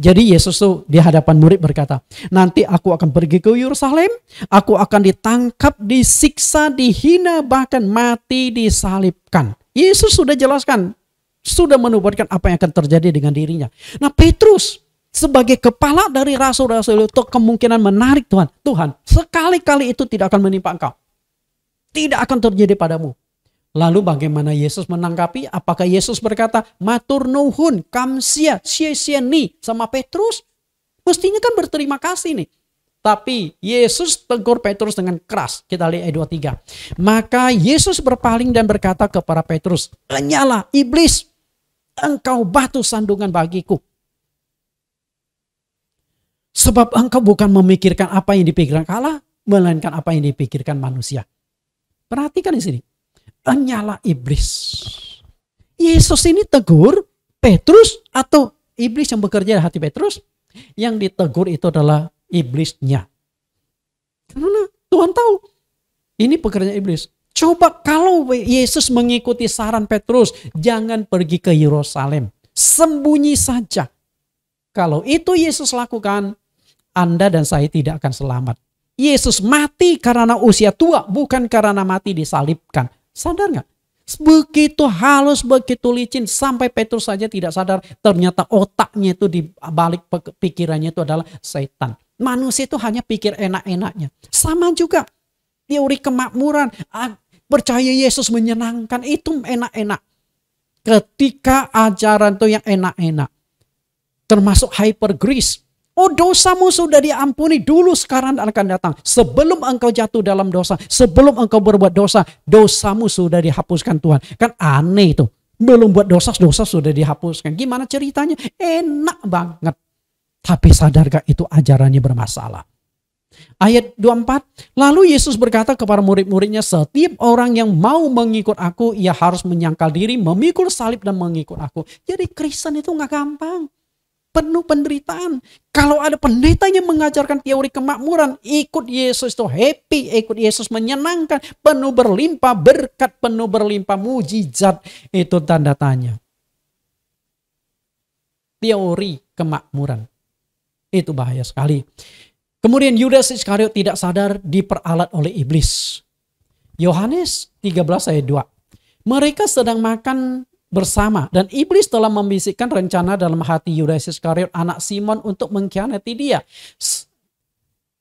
Jadi Yesus tuh di hadapan murid berkata, nanti aku akan pergi ke Yerusalem, aku akan ditangkap, disiksa, dihina, bahkan mati, disalibkan. Yesus sudah jelaskan, sudah menubuatkan apa yang akan terjadi dengan dirinya. Nah Petrus sebagai kepala dari rasul-rasul itu kemungkinan menarik Tuhan. Tuhan, sekali-kali itu tidak akan menimpa engkau. Tidak akan terjadi padamu. Lalu bagaimana Yesus menangkapi? Apakah Yesus berkata, Matur nuhun, kamsia, nih, sama Petrus? Mestinya kan berterima kasih nih. Tapi Yesus tegur Petrus dengan keras. Kita lihat ayat 23. Maka Yesus berpaling dan berkata kepada Petrus, Lenyalah iblis, engkau batu sandungan bagiku. Sebab engkau bukan memikirkan apa yang dipikirkan Allah, melainkan apa yang dipikirkan manusia. Perhatikan di sini hanyalah iblis. Yesus ini tegur Petrus atau iblis yang bekerja di hati Petrus. Yang ditegur itu adalah iblisnya. Karena Tuhan tahu ini pekerjaan iblis. Coba kalau Yesus mengikuti saran Petrus, jangan pergi ke Yerusalem. Sembunyi saja. Kalau itu Yesus lakukan, Anda dan saya tidak akan selamat. Yesus mati karena usia tua, bukan karena mati disalibkan. Sadar nggak? Begitu halus, begitu licin sampai Petrus saja tidak sadar. Ternyata otaknya itu di balik pikirannya itu adalah setan. Manusia itu hanya pikir enak-enaknya. Sama juga teori kemakmuran, ah, percaya Yesus menyenangkan itu enak-enak. Ketika ajaran itu yang enak-enak, termasuk hyper Greece, Oh dosamu sudah diampuni dulu sekarang akan datang. Sebelum engkau jatuh dalam dosa, sebelum engkau berbuat dosa, dosamu sudah dihapuskan Tuhan. Kan aneh itu. Belum buat dosa, dosa sudah dihapuskan. Gimana ceritanya? Enak banget. Tapi sadarkah itu ajarannya bermasalah? Ayat 24, lalu Yesus berkata kepada murid-muridnya, setiap orang yang mau mengikut aku, ia harus menyangkal diri, memikul salib dan mengikut aku. Jadi Kristen itu gak gampang penuh penderitaan. Kalau ada pendeta yang mengajarkan teori kemakmuran, ikut Yesus itu happy, ikut Yesus menyenangkan, penuh berlimpah berkat, penuh berlimpah mujizat. Itu tanda tanya. Teori kemakmuran. Itu bahaya sekali. Kemudian Yudas Iskariot tidak sadar diperalat oleh iblis. Yohanes 13 ayat 2. Mereka sedang makan bersama. Dan iblis telah membisikkan rencana dalam hati Yudas Iskariot anak Simon untuk mengkhianati dia.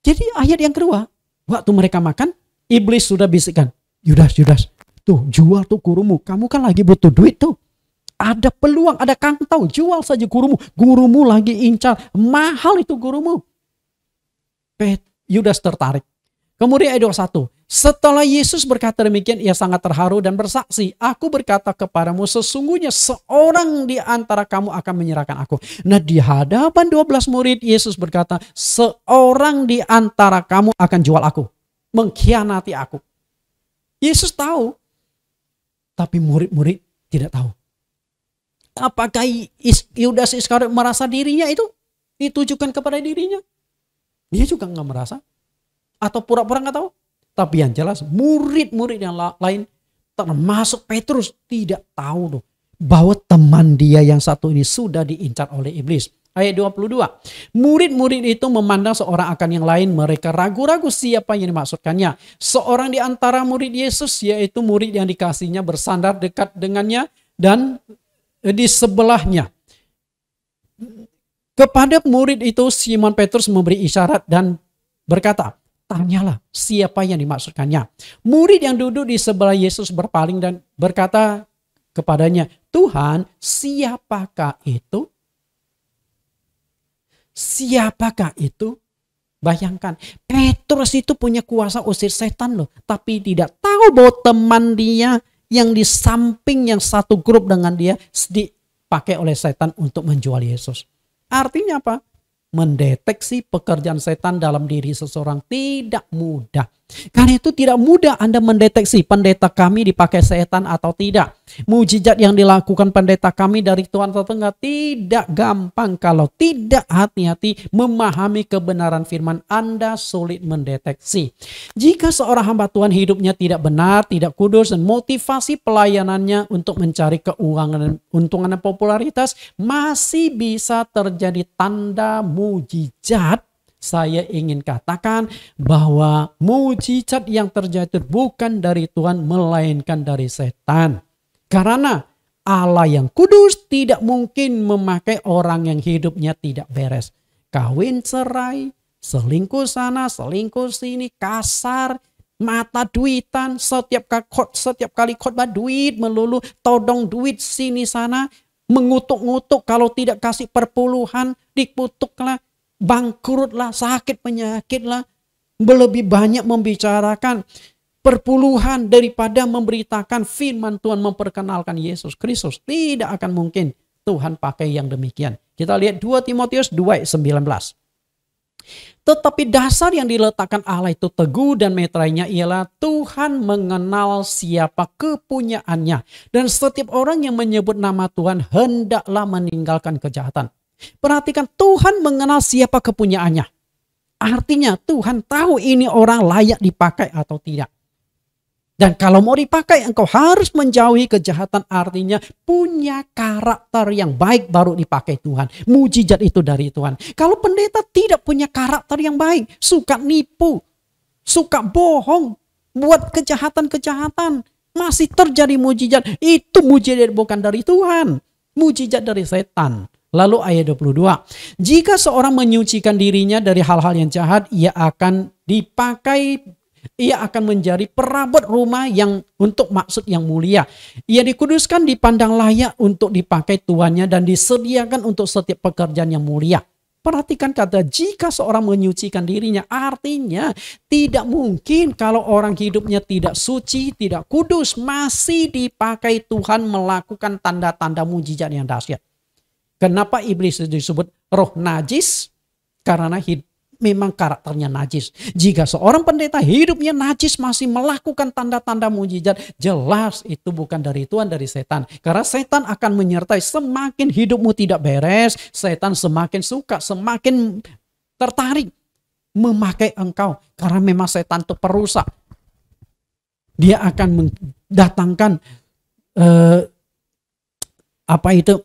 Jadi ayat yang kedua, waktu mereka makan, iblis sudah bisikkan, Yudas, Yudas, tuh jual tuh gurumu, kamu kan lagi butuh duit tuh. Ada peluang, ada kang tahu, jual saja gurumu. Gurumu lagi incar, mahal itu gurumu. Pet, Yudas tertarik. Kemudian ayat 21. Setelah Yesus berkata demikian, ia sangat terharu dan bersaksi, Aku berkata kepadamu, sesungguhnya seorang di antara kamu akan menyerahkan aku. Nah di hadapan 12 murid, Yesus berkata, seorang di antara kamu akan jual aku. Mengkhianati aku. Yesus tahu, tapi murid-murid tidak tahu. Apakah Yudas Iskariot merasa dirinya itu ditujukan kepada dirinya? Dia juga nggak merasa atau pura-pura nggak tahu. Tapi yang jelas murid-murid yang lain termasuk Petrus tidak tahu loh bahwa teman dia yang satu ini sudah diincar oleh iblis. Ayat 22. Murid-murid itu memandang seorang akan yang lain. Mereka ragu-ragu siapa yang dimaksudkannya. Seorang di antara murid Yesus yaitu murid yang dikasihnya bersandar dekat dengannya dan eh, di sebelahnya. Kepada murid itu Simon Petrus memberi isyarat dan berkata, Tanyalah siapa yang dimaksudkannya. Murid yang duduk di sebelah Yesus berpaling dan berkata kepadanya, Tuhan siapakah itu? Siapakah itu? Bayangkan, Petrus itu punya kuasa usir setan loh. Tapi tidak tahu bahwa teman dia yang di samping yang satu grup dengan dia dipakai oleh setan untuk menjual Yesus. Artinya apa? mendeteksi pekerjaan setan dalam diri seseorang tidak mudah. Karena itu tidak mudah Anda mendeteksi pendeta kami dipakai setan atau tidak. Mujizat yang dilakukan pendeta kami dari Tuhan tertengah tidak gampang kalau tidak hati-hati memahami kebenaran firman Anda sulit mendeteksi. Jika seorang hamba Tuhan hidupnya tidak benar, tidak kudus dan motivasi pelayanannya untuk mencari keuangan dan untungan dan popularitas masih bisa terjadi tanda mujizat saya ingin katakan bahwa mujizat yang terjadi bukan dari Tuhan melainkan dari setan. Karena Allah yang kudus tidak mungkin memakai orang yang hidupnya tidak beres. Kawin cerai, selingkuh sana, selingkuh sini, kasar, mata duitan, setiap kakot, setiap kali khotbah duit melulu, todong duit sini sana, mengutuk-ngutuk kalau tidak kasih perpuluhan, dikutuklah bangkrutlah, sakit penyakitlah, lebih banyak membicarakan perpuluhan daripada memberitakan firman Tuhan memperkenalkan Yesus Kristus. Tidak akan mungkin Tuhan pakai yang demikian. Kita lihat 2 Timotius 2 19. Tetapi dasar yang diletakkan Allah itu teguh dan metranya ialah Tuhan mengenal siapa kepunyaannya. Dan setiap orang yang menyebut nama Tuhan hendaklah meninggalkan kejahatan. Perhatikan Tuhan mengenal siapa kepunyaannya. Artinya Tuhan tahu ini orang layak dipakai atau tidak. Dan kalau mau dipakai engkau harus menjauhi kejahatan artinya punya karakter yang baik baru dipakai Tuhan. Mujizat itu dari Tuhan. Kalau pendeta tidak punya karakter yang baik, suka nipu, suka bohong, buat kejahatan-kejahatan, masih terjadi mujizat. Itu mujizat bukan dari Tuhan, mujizat dari setan. Lalu ayat 22. Jika seorang menyucikan dirinya dari hal-hal yang jahat, ia akan dipakai ia akan menjadi perabot rumah yang untuk maksud yang mulia. Ia dikuduskan dipandang layak untuk dipakai tuannya dan disediakan untuk setiap pekerjaan yang mulia. Perhatikan kata jika seorang menyucikan dirinya artinya tidak mungkin kalau orang hidupnya tidak suci, tidak kudus masih dipakai Tuhan melakukan tanda-tanda mujizat yang dahsyat. Kenapa iblis disebut roh najis? Karena hid memang karakternya najis. Jika seorang pendeta hidupnya najis masih melakukan tanda-tanda mujizat, jelas itu bukan dari Tuhan, dari setan. Karena setan akan menyertai semakin hidupmu tidak beres, setan semakin suka, semakin tertarik memakai engkau. Karena memang setan itu perusak. Dia akan mendatangkan eh, apa itu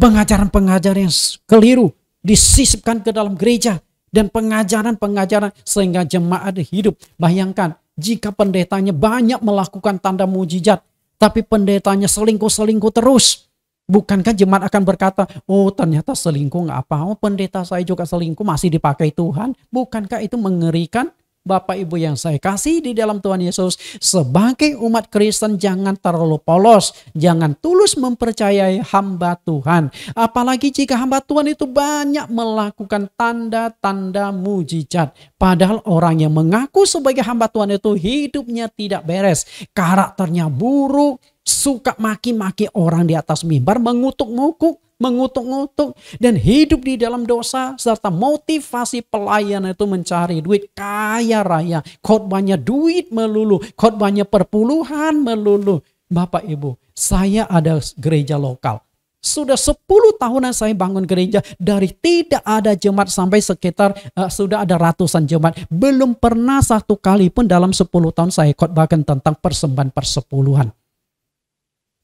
pengajaran-pengajaran yang keliru disisipkan ke dalam gereja dan pengajaran-pengajaran sehingga jemaat hidup. Bayangkan jika pendetanya banyak melakukan tanda mujizat tapi pendetanya selingkuh-selingkuh terus. Bukankah jemaat akan berkata, oh ternyata selingkuh nggak apa-apa, oh, pendeta saya juga selingkuh masih dipakai Tuhan. Bukankah itu mengerikan? Bapak Ibu yang saya kasih di dalam Tuhan Yesus, sebagai umat Kristen jangan terlalu polos, jangan tulus mempercayai hamba Tuhan. Apalagi jika hamba Tuhan itu banyak melakukan tanda-tanda mujizat. Padahal orang yang mengaku sebagai hamba Tuhan itu hidupnya tidak beres, karakternya buruk, suka maki-maki orang di atas mimbar, mengutuk mukuk mengutuk-ngutuk, dan hidup di dalam dosa, serta motivasi pelayan itu mencari duit kaya raya. Khotbahnya duit melulu, khotbahnya perpuluhan melulu. Bapak Ibu, saya ada gereja lokal. Sudah 10 tahunan saya bangun gereja dari tidak ada jemaat sampai sekitar uh, sudah ada ratusan jemaat. Belum pernah satu kali pun dalam 10 tahun saya khotbahkan tentang persembahan persepuluhan.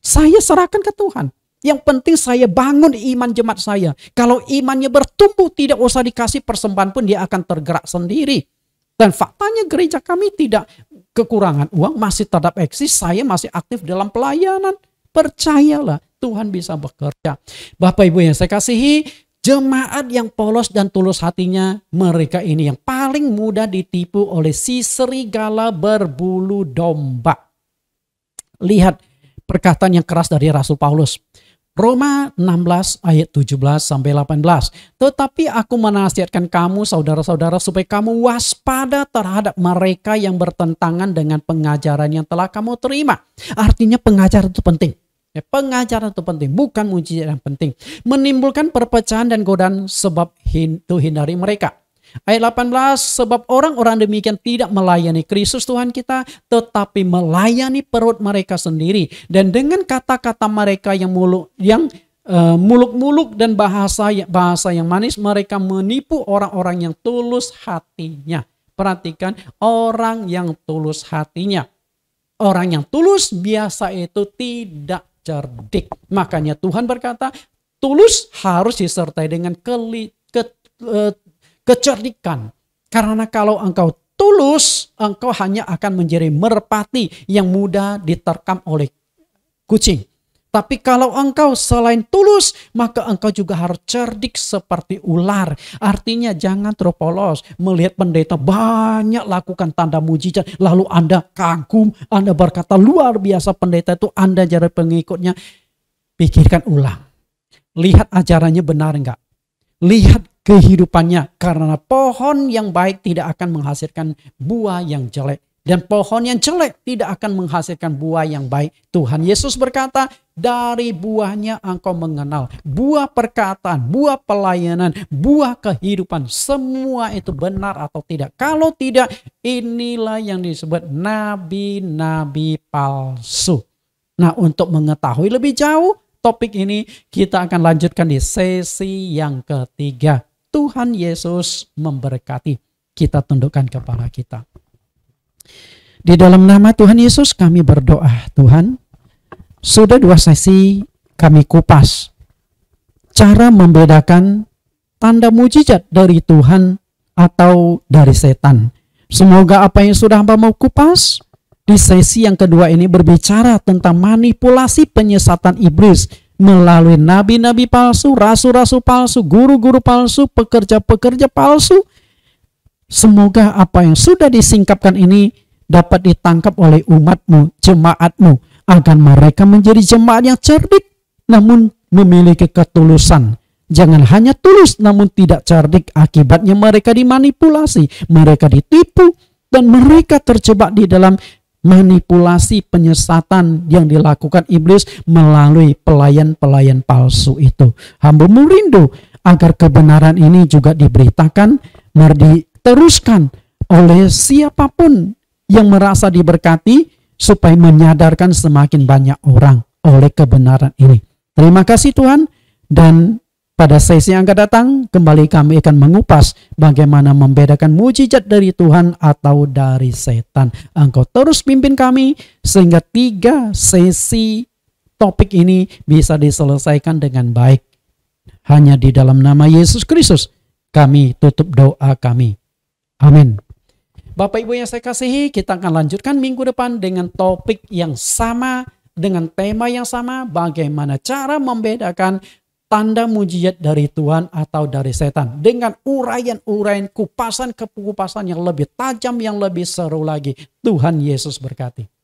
Saya serahkan ke Tuhan. Yang penting saya bangun iman jemaat saya. Kalau imannya bertumbuh tidak usah dikasih persembahan pun dia akan tergerak sendiri. Dan faktanya gereja kami tidak kekurangan uang, masih tetap eksis, saya masih aktif dalam pelayanan. Percayalah, Tuhan bisa bekerja. Bapak Ibu yang saya kasihi, jemaat yang polos dan tulus hatinya mereka ini yang paling mudah ditipu oleh si serigala berbulu domba. Lihat perkataan yang keras dari Rasul Paulus. Roma 16 ayat 17 sampai 18. Tetapi aku menasihatkan kamu saudara-saudara supaya kamu waspada terhadap mereka yang bertentangan dengan pengajaran yang telah kamu terima. Artinya pengajaran itu penting. Ya, pengajaran itu penting, bukan mujizat yang penting. Menimbulkan perpecahan dan godaan sebab hin, hindari mereka. Ayat 18, sebab orang-orang demikian tidak melayani Kristus Tuhan kita, tetapi melayani perut mereka sendiri. Dan dengan kata-kata mereka yang muluk, yang eh, muluk muluk uh, dan bahasa bahasa yang manis, mereka menipu orang-orang yang tulus hatinya. Perhatikan orang yang tulus hatinya. Orang yang tulus biasa itu tidak cerdik. Makanya Tuhan berkata, tulus harus disertai dengan keli, ke, eh, kecerdikan. Karena kalau engkau tulus, engkau hanya akan menjadi merpati yang mudah diterkam oleh kucing. Tapi kalau engkau selain tulus, maka engkau juga harus cerdik seperti ular. Artinya jangan terpolos melihat pendeta banyak lakukan tanda mujizat. Lalu Anda kagum, Anda berkata luar biasa pendeta itu Anda jadi pengikutnya. Pikirkan ulang. Lihat ajarannya benar enggak? Lihat kehidupannya karena pohon yang baik tidak akan menghasilkan buah yang jelek dan pohon yang jelek tidak akan menghasilkan buah yang baik. Tuhan Yesus berkata, dari buahnya engkau mengenal. Buah perkataan, buah pelayanan, buah kehidupan. Semua itu benar atau tidak. Kalau tidak, inilah yang disebut nabi-nabi palsu. Nah untuk mengetahui lebih jauh topik ini, kita akan lanjutkan di sesi yang ketiga. Tuhan Yesus memberkati. Kita tundukkan kepala kita. Di dalam nama Tuhan Yesus kami berdoa, Tuhan, sudah dua sesi kami kupas cara membedakan tanda mujizat dari Tuhan atau dari setan. Semoga apa yang sudah Hamba mau kupas di sesi yang kedua ini berbicara tentang manipulasi penyesatan iblis melalui nabi-nabi palsu, rasul-rasul palsu, guru-guru palsu, pekerja-pekerja palsu. Semoga apa yang sudah disingkapkan ini dapat ditangkap oleh umatmu, jemaatmu, agar mereka menjadi jemaat yang cerdik, namun memiliki ketulusan. Jangan hanya tulus namun tidak cerdik, akibatnya mereka dimanipulasi, mereka ditipu, dan mereka terjebak di dalam manipulasi penyesatan yang dilakukan iblis melalui pelayan-pelayan palsu itu. Hamba merindu agar kebenaran ini juga diberitakan, diteruskan oleh siapapun yang merasa diberkati supaya menyadarkan semakin banyak orang oleh kebenaran ini. Terima kasih Tuhan dan pada sesi yang akan datang, kembali kami akan mengupas bagaimana membedakan mujizat dari Tuhan atau dari setan. Engkau terus pimpin kami sehingga tiga sesi topik ini bisa diselesaikan dengan baik. Hanya di dalam nama Yesus Kristus kami tutup doa kami. Amin. Bapak Ibu yang saya kasihi, kita akan lanjutkan minggu depan dengan topik yang sama dengan tema yang sama bagaimana cara membedakan tanda mujizat dari Tuhan atau dari setan dengan uraian-uraian kupasan kekupasan yang lebih tajam yang lebih seru lagi Tuhan Yesus berkati